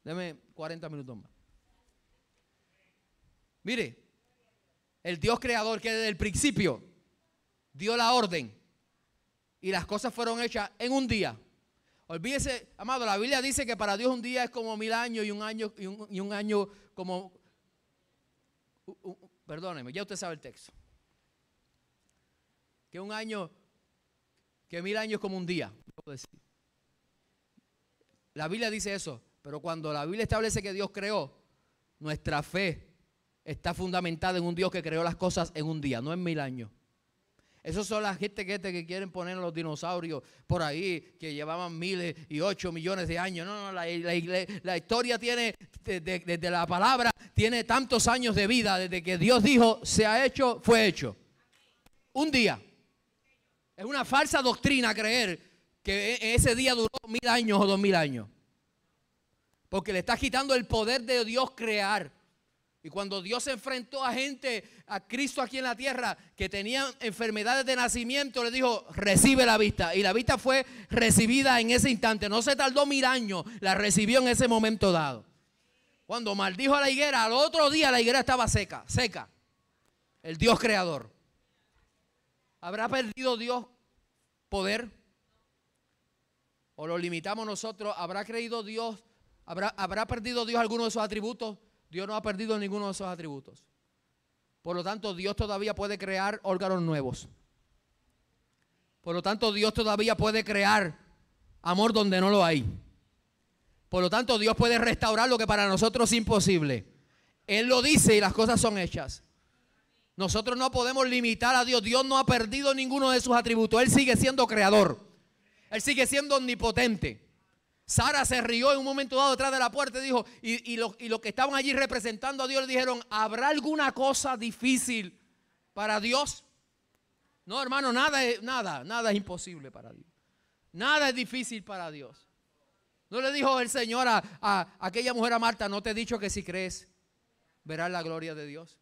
Deme 40 minutos más. Mire, el Dios creador que desde el principio dio la orden y las cosas fueron hechas en un día. Olvídese, amado, la Biblia dice que para Dios un día es como mil años y un año, y un año como perdóneme, ya usted sabe el texto. Que un año, que mil años como un día. La Biblia dice eso, pero cuando la Biblia establece que Dios creó, nuestra fe está fundamentada en un Dios que creó las cosas en un día, no en mil años. Esos son las gente este, que, quieren poner los dinosaurios por ahí, que llevaban miles y ocho millones de años. No, no, la, historia tiene, desde, la palabra, tiene tantos años de vida, desde que Dios dijo, se ha hecho, fue hecho. Un día. Es una falsa doctrina creer que e, ese día duró mil años o dos mil años. Porque le está quitando el poder de Dios crear. Y cuando Dios enfrentó a gente, a Cristo aquí en la tierra, que tenían enfermedades de nacimiento, le dijo, recibe la vista. Y la vista fue recibida en ese instante. No se tardó mil años, la recibió en ese momento dado. Cuando maldijo a la higuera, al otro día la higuera estaba seca, seca. El Dios creador. ¿Habrá perdido Dios poder? ¿O lo limitamos nosotros? ¿Habrá creído Dios? ¿Habrá, habrá perdido Dios alguno de sus atributos? Dios no ha perdido ninguno de esos atributos. Por lo tanto, Dios todavía puede crear órganos nuevos. Por lo tanto, Dios todavía puede crear amor donde no lo hay. Por lo tanto, Dios puede restaurar lo que para nosotros es imposible. Él lo dice y las cosas son hechas. Nosotros no podemos limitar a Dios. Dios no ha perdido ninguno de sus atributos. Él sigue siendo creador. Él sigue siendo omnipotente. Sara se rió en un momento dado detrás de la puerta y dijo, y, los lo que estaban allí representando a Dios le dijeron, ¿habrá alguna cosa difícil para Dios? No, hermano, nada es, nada, nada es imposible para Dios. Nada es difícil para Dios. No le dijo el Señor a, aquella mujer a Marta, no te he dicho que si crees, verás la gloria de Dios.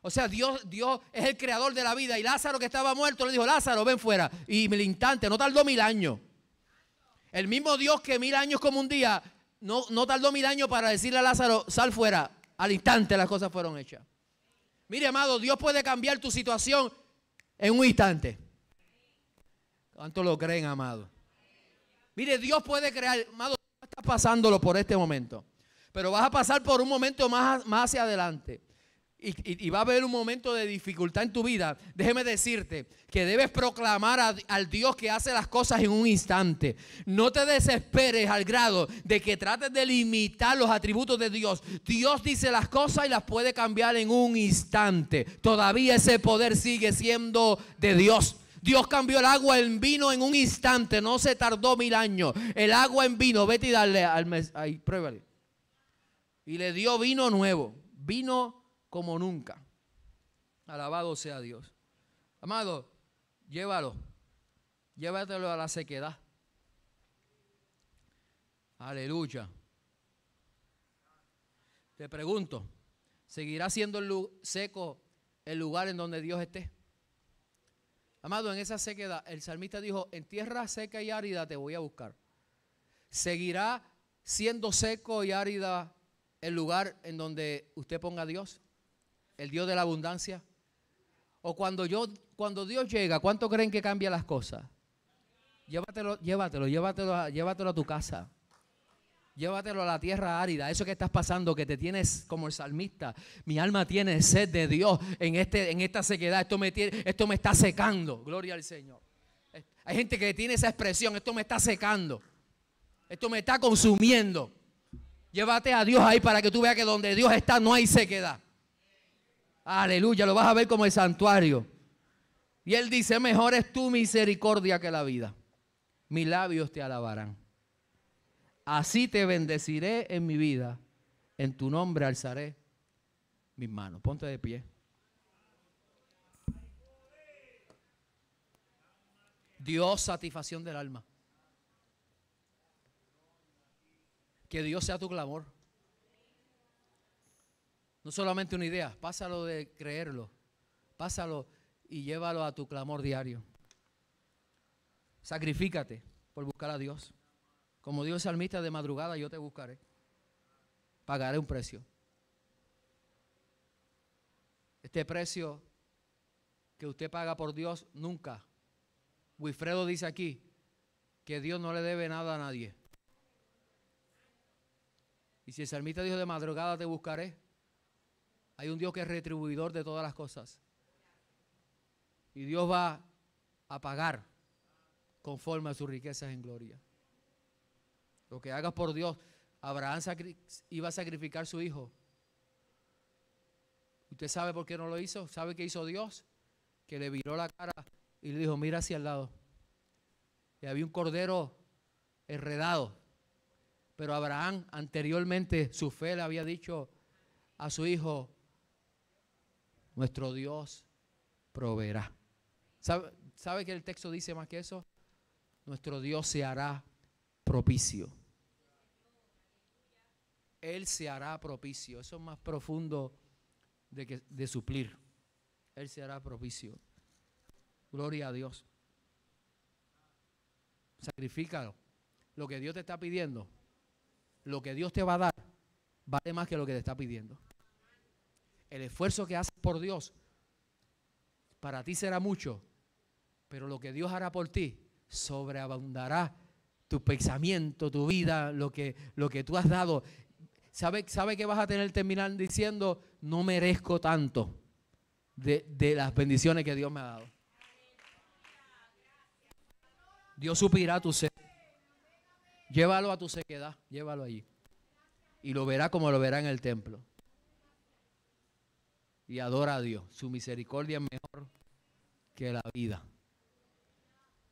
O sea, Dios, Dios es el creador de la vida. Y Lázaro que estaba muerto le dijo, Lázaro, ven fuera. Y el instante, no tardó mil años. El mismo Dios que mil años como un día, no, tardó mil años para decirle a Lázaro, sal fuera. Al instante las cosas fueron hechas. Mire, amado, Dios puede cambiar tu situación en un instante. ¿Cuánto lo creen, amado? Mire, Dios puede crear, amado, estás pasándolo por este momento, pero vas a pasar por un momento más, más hacia adelante y, va a haber un momento de dificultad en tu vida, déjeme decirte que debes proclamar al Dios que hace las cosas en un instante. No te desesperes al grado de que trates de limitar los atributos de Dios. Dios dice las cosas y las puede cambiar en un instante. Todavía ese poder sigue siendo de Dios. Dios cambió el agua en vino en un instante, no se tardó mil años. El agua en vino, vete y dale al mes, ahí, pruébale. Y le dio vino nuevo, vino como nunca. Alabado sea Dios. Amado, llévalo. Llévatelo a la sequedad. Aleluya. Te pregunto, ¿seguirá siendo seco el lugar en donde Dios esté? Amado, en esa sequedad, el salmista dijo, en tierra seca y árida te voy a buscar. ¿Seguirá siendo seco y árida el lugar en donde usted ponga a Dios? el Dios de la abundancia. O cuando, yo, cuando Dios llega, ¿cuánto creen que cambia las cosas? Llévatelo, llévatelo, llévatelo a, a tu casa. Llévatelo a la tierra árida, eso que estás pasando, que te tienes como el salmista. Mi alma tiene sed de Dios en, este, en esta sequedad. Esto me, tiene, esto me está secando. Gloria al Señor. Hay gente que tiene esa expresión, esto me está secando. Esto me está consumiendo. Llévate a Dios ahí para que tú veas que donde Dios está no hay sequedad. Aleluya, lo vas a ver como el santuario. Y él dice, mejor es tu misericordia que la vida. Mis labios te alabarán. Así te bendeciré en mi vida. En tu nombre alzaré mis manos. Ponte de pie. Dios, satisfacción del alma. Que Dios sea tu clamor. No solamente una idea, pásalo de creerlo, pásalo y llévalo a tu clamor diario. Sacrifícate por buscar a Dios. Como Dios salmista de madrugada, yo te buscaré. Pagaré un precio. Este precio que usted paga por Dios, nunca. Wilfredo dice aquí que Dios no le debe nada a nadie. Y si el salmista dijo de madrugada te buscaré, hay un Dios que es retribuidor de todas las cosas. Y Dios va a pagar conforme a sus riquezas en gloria. Lo que hagas por Dios, Abraham iba a sacrificar a su hijo. ¿Usted sabe por qué no lo hizo? ¿Sabe qué hizo Dios? Que le viró la cara y le dijo, mira hacia el lado. Y había un cordero enredado. Pero Abraham anteriormente su fe le había dicho a su hijo, nuestro Dios proveerá. ¿Sabe, que el texto dice más que eso? Nuestro Dios se hará propicio. Él se hará propicio. Eso es más profundo de, que, de suplir. Él se hará propicio. Gloria a Dios. Sacrifica Lo que Dios te está pidiendo, lo que Dios te va a dar, vale más que lo que te está pidiendo. El esfuerzo que haces por Dios para ti será mucho, pero lo que Dios hará por ti sobreabundará tu pensamiento, tu vida, lo que, lo que tú has dado. ¿Sabe, ¿Sabe que vas a tener terminar diciendo, no merezco tanto de, de las bendiciones que Dios me ha dado? Dios supirá tu sed. Llévalo a tu sequedad, llévalo allí. Y lo verá como lo verá en el templo y adora a Dios. Su misericordia es mejor que la vida.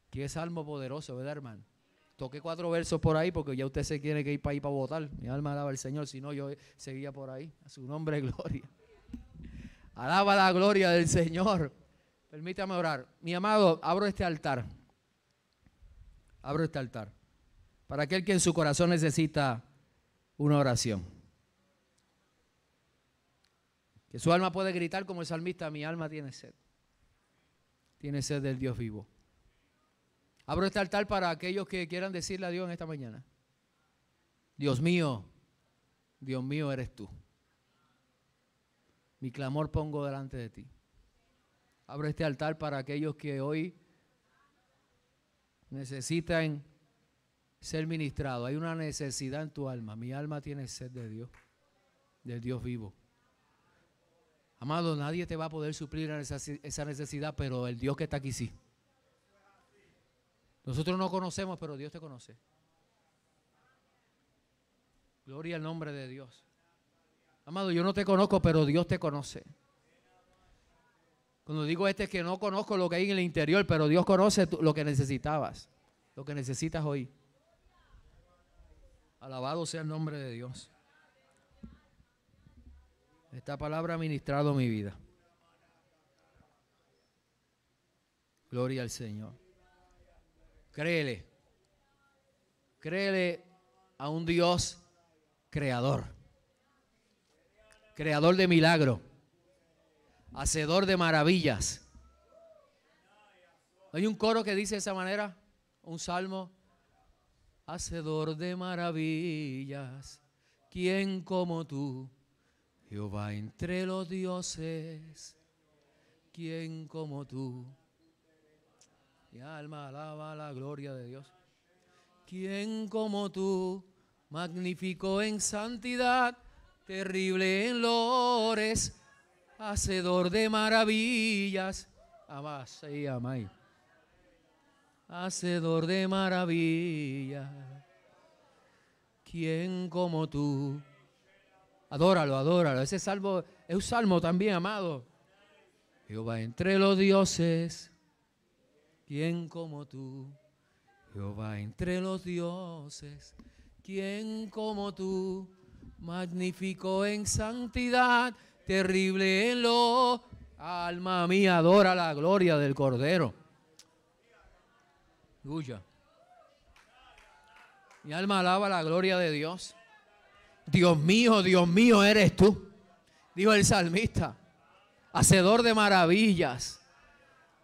Qué salmo poderoso, ¿verdad, hermano? Toqué cuatro versos por ahí porque ya usted se tiene que ir para ahí para votar. Mi alma alaba al Señor, si no, yo seguía por ahí. A su nombre, *laughs* gloria. Alaba la gloria del Señor. Permítame orar. Mi amado, abro este altar. Abro este altar. Para aquel que en su corazón necesita una oración. Que su alma puede gritar como el salmista, mi alma tiene sed. Tiene sed del Dios vivo. Abro este altar para aquellos que quieran decirle a Dios en esta mañana. Dios mío, Dios mío eres tú. Mi clamor pongo delante de ti. Abro este altar para aquellos que hoy necesitan ser ministrados. Hay una necesidad en tu alma. Mi alma tiene sed de Dios, del Dios vivo. Amado, nadie te va a poder suplir esa necesidad, pero el Dios que está aquí sí. Nosotros no conocemos, pero Dios te conoce. Gloria al nombre de Dios. Amado, yo no te conozco, pero Dios te conoce. Cuando digo este es que no conozco lo que hay en el interior, pero Dios conoce lo que necesitabas, lo que necesitas hoy. Alabado sea el nombre de Dios. Esta palabra ha ministrado mi vida. Gloria al Señor. Créele. Créele a un Dios creador. Creador de milagro. Hacedor de maravillas. ¿Hay un coro que dice de esa manera? Un salmo. Hacedor de maravillas. ¿Quién como tú? Jehová entre los dioses, ¿quién como tú? Mi alma alaba la gloria de Dios. ¿Quién como tú, magnífico en santidad, terrible en lores, hacedor de maravillas? Amás y amai, Hacedor de maravillas. ¿Quién como tú? Adóralo, adóralo. Ese salmo es un salmo también, amado. Jehová entre los dioses, ¿quién como tú? Jehová entre los dioses, ¿quién como tú? Magnífico en santidad, terrible en lo. Alma mía, adora la gloria del Cordero. Tuya. Mi alma alaba la gloria de Dios. Dios mío, Dios mío eres tú, dijo el salmista, hacedor de maravillas.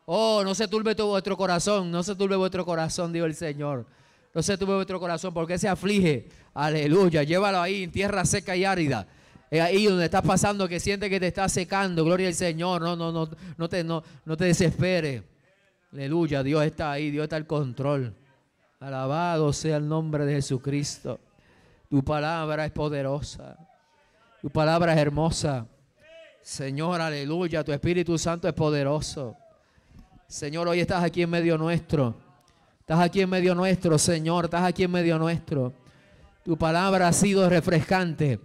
Oh, no se turbe tu, vuestro corazón, no se turbe vuestro corazón, dijo el Señor. No se turbe vuestro corazón, porque se aflige. Aleluya, llévalo ahí en tierra seca y árida. ahí donde estás pasando, que siente que te está secando. Gloria al Señor. No, no, no, no te, no, no te desespere. Aleluya, Dios está ahí, Dios está al control. Alabado sea el nombre de Jesucristo. Tu palabra es poderosa. Tu palabra es hermosa. Señor, aleluya. Tu Espíritu Santo es poderoso. Señor, hoy estás aquí en medio nuestro. Estás aquí en medio nuestro, Señor. Estás aquí en medio nuestro. Tu palabra ha sido refrescante.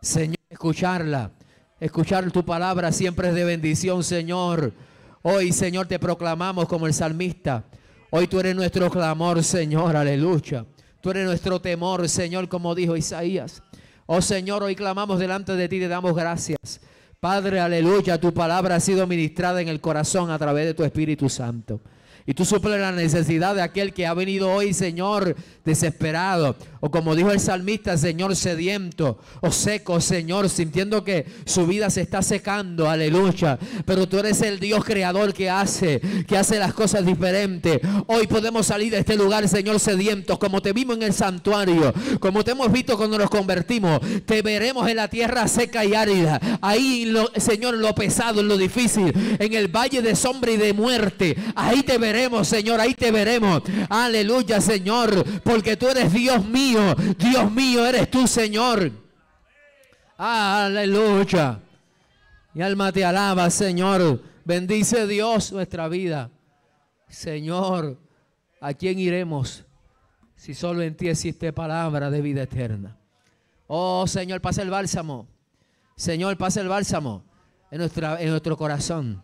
Señor, escucharla. Escuchar tu palabra siempre es de bendición, Señor. Hoy, Señor, te proclamamos como el salmista. Hoy tú eres nuestro clamor, Señor. Aleluya. Tú nuestro temor, Señor, como dijo Isaías. Oh Señor, hoy clamamos delante de ti, te damos gracias. Padre, aleluya, tu palabra ha sido ministrada en el corazón a través de tu Espíritu Santo. Y tú suples la necesidad de aquel que ha venido hoy, Señor, desesperado como dijo el salmista, Señor sediento o seco, Señor, sintiendo que su vida se está secando, aleluya. Pero tú eres el Dios creador que hace, que hace las cosas diferentes. Hoy podemos salir de este lugar, Señor sediento, como te vimos en el santuario, como te hemos visto cuando nos convertimos. Te veremos en la tierra seca y árida. Ahí, lo, Señor, lo pesado, en lo difícil, en el valle de sombra y de muerte. Ahí te veremos, Señor, ahí te veremos. Aleluya, Señor, porque tú eres Dios mío Dios mío eres tú, Señor. Aleluya. Mi alma te alaba, Señor. Bendice Dios nuestra vida. Señor, ¿a quién iremos si solo en ti existe palabra de vida eterna? Oh, Señor, pasa el bálsamo. Señor, pasa el bálsamo en, en nuestro corazón.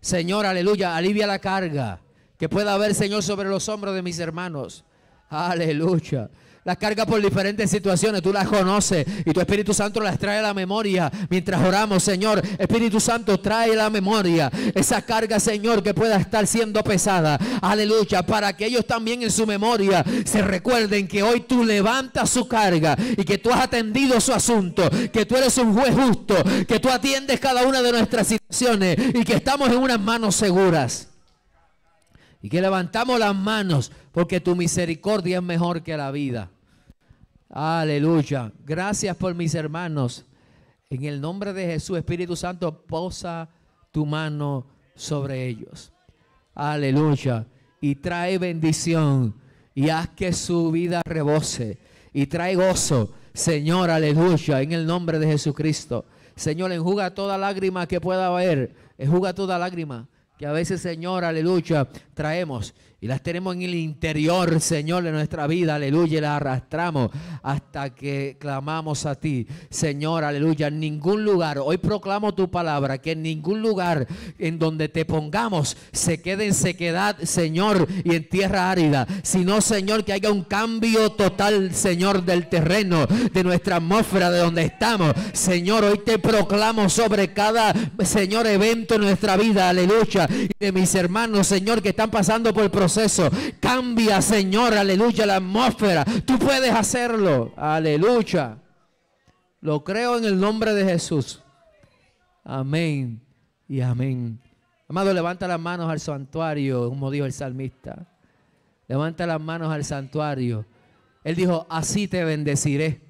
Señor, aleluya, alivia la carga que pueda haber, Señor, sobre los hombros de mis hermanos. Aleluya las cargas por diferentes situaciones, tú las conoces y tu Espíritu Santo las trae a la memoria mientras oramos, Señor. Espíritu Santo trae a la memoria esa carga, Señor, que pueda estar siendo pesada. Aleluya, para que ellos también en su memoria se recuerden que hoy tú levantas su carga y que tú has atendido su asunto, que tú eres un juez justo, que tú atiendes cada una de nuestras situaciones y que estamos en unas manos seguras y que levantamos las manos porque tu misericordia es mejor que la vida. Aleluya. Gracias por mis hermanos. En el nombre de Jesús, Espíritu Santo, posa tu mano sobre ellos. Aleluya. Y trae bendición y haz que su vida rebose y trae gozo. Señor, aleluya, en el nombre de Jesucristo. Señor, enjuga toda lágrima que pueda haber. Enjuga toda lágrima. Y a veces, Señor, aleluya, traemos y las tenemos en el interior, Señor, de nuestra vida, aleluya, y las arrastramos hasta que clamamos a ti, Señor, aleluya, en ningún lugar, hoy proclamo tu palabra, que en ningún lugar en donde te pongamos se quede en sequedad, Señor, y en tierra árida, sino, Señor, que haya un cambio total, Señor, del terreno, de nuestra atmósfera, de donde estamos, Señor, hoy te proclamo sobre cada, Señor, evento en nuestra vida, aleluya, y de mis hermanos, Señor, que están pasando por el proceso. Cambia, Señor, aleluya, la atmósfera. Tú puedes hacerlo, aleluya. Lo creo en el nombre de Jesús. Amén y amén. Amado, levanta las manos al santuario, como dijo el salmista. Levanta las manos al santuario. Él dijo, así te bendeciré.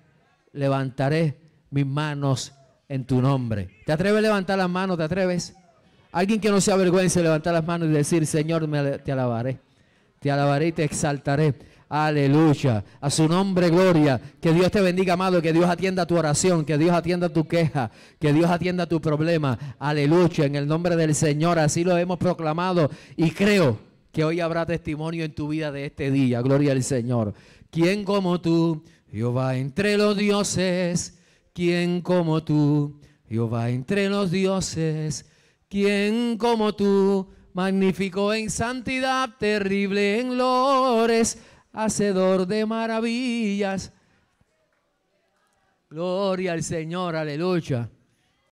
Levantaré mis manos en tu nombre. ¿Te atreves a levantar las manos? ¿Te atreves? Alguien que no se avergüence levantar las manos y decir, Señor, me, te alabaré. Te alabaré y te exaltaré. Aleluya. A su nombre, gloria. Que Dios te bendiga, amado. Que Dios atienda tu oración. Que Dios atienda tu queja. Que Dios atienda tu problema. Aleluya. En el nombre del Señor. Así lo hemos proclamado. Y creo que hoy habrá testimonio en tu vida de este día. Gloria al Señor. ¿Quién como tú, Jehová entre los dioses? ¿Quién como tú, Jehová entre los dioses? quien como tú, magnífico en santidad, terrible en lores, hacedor de maravillas? Gloria al Señor, aleluya.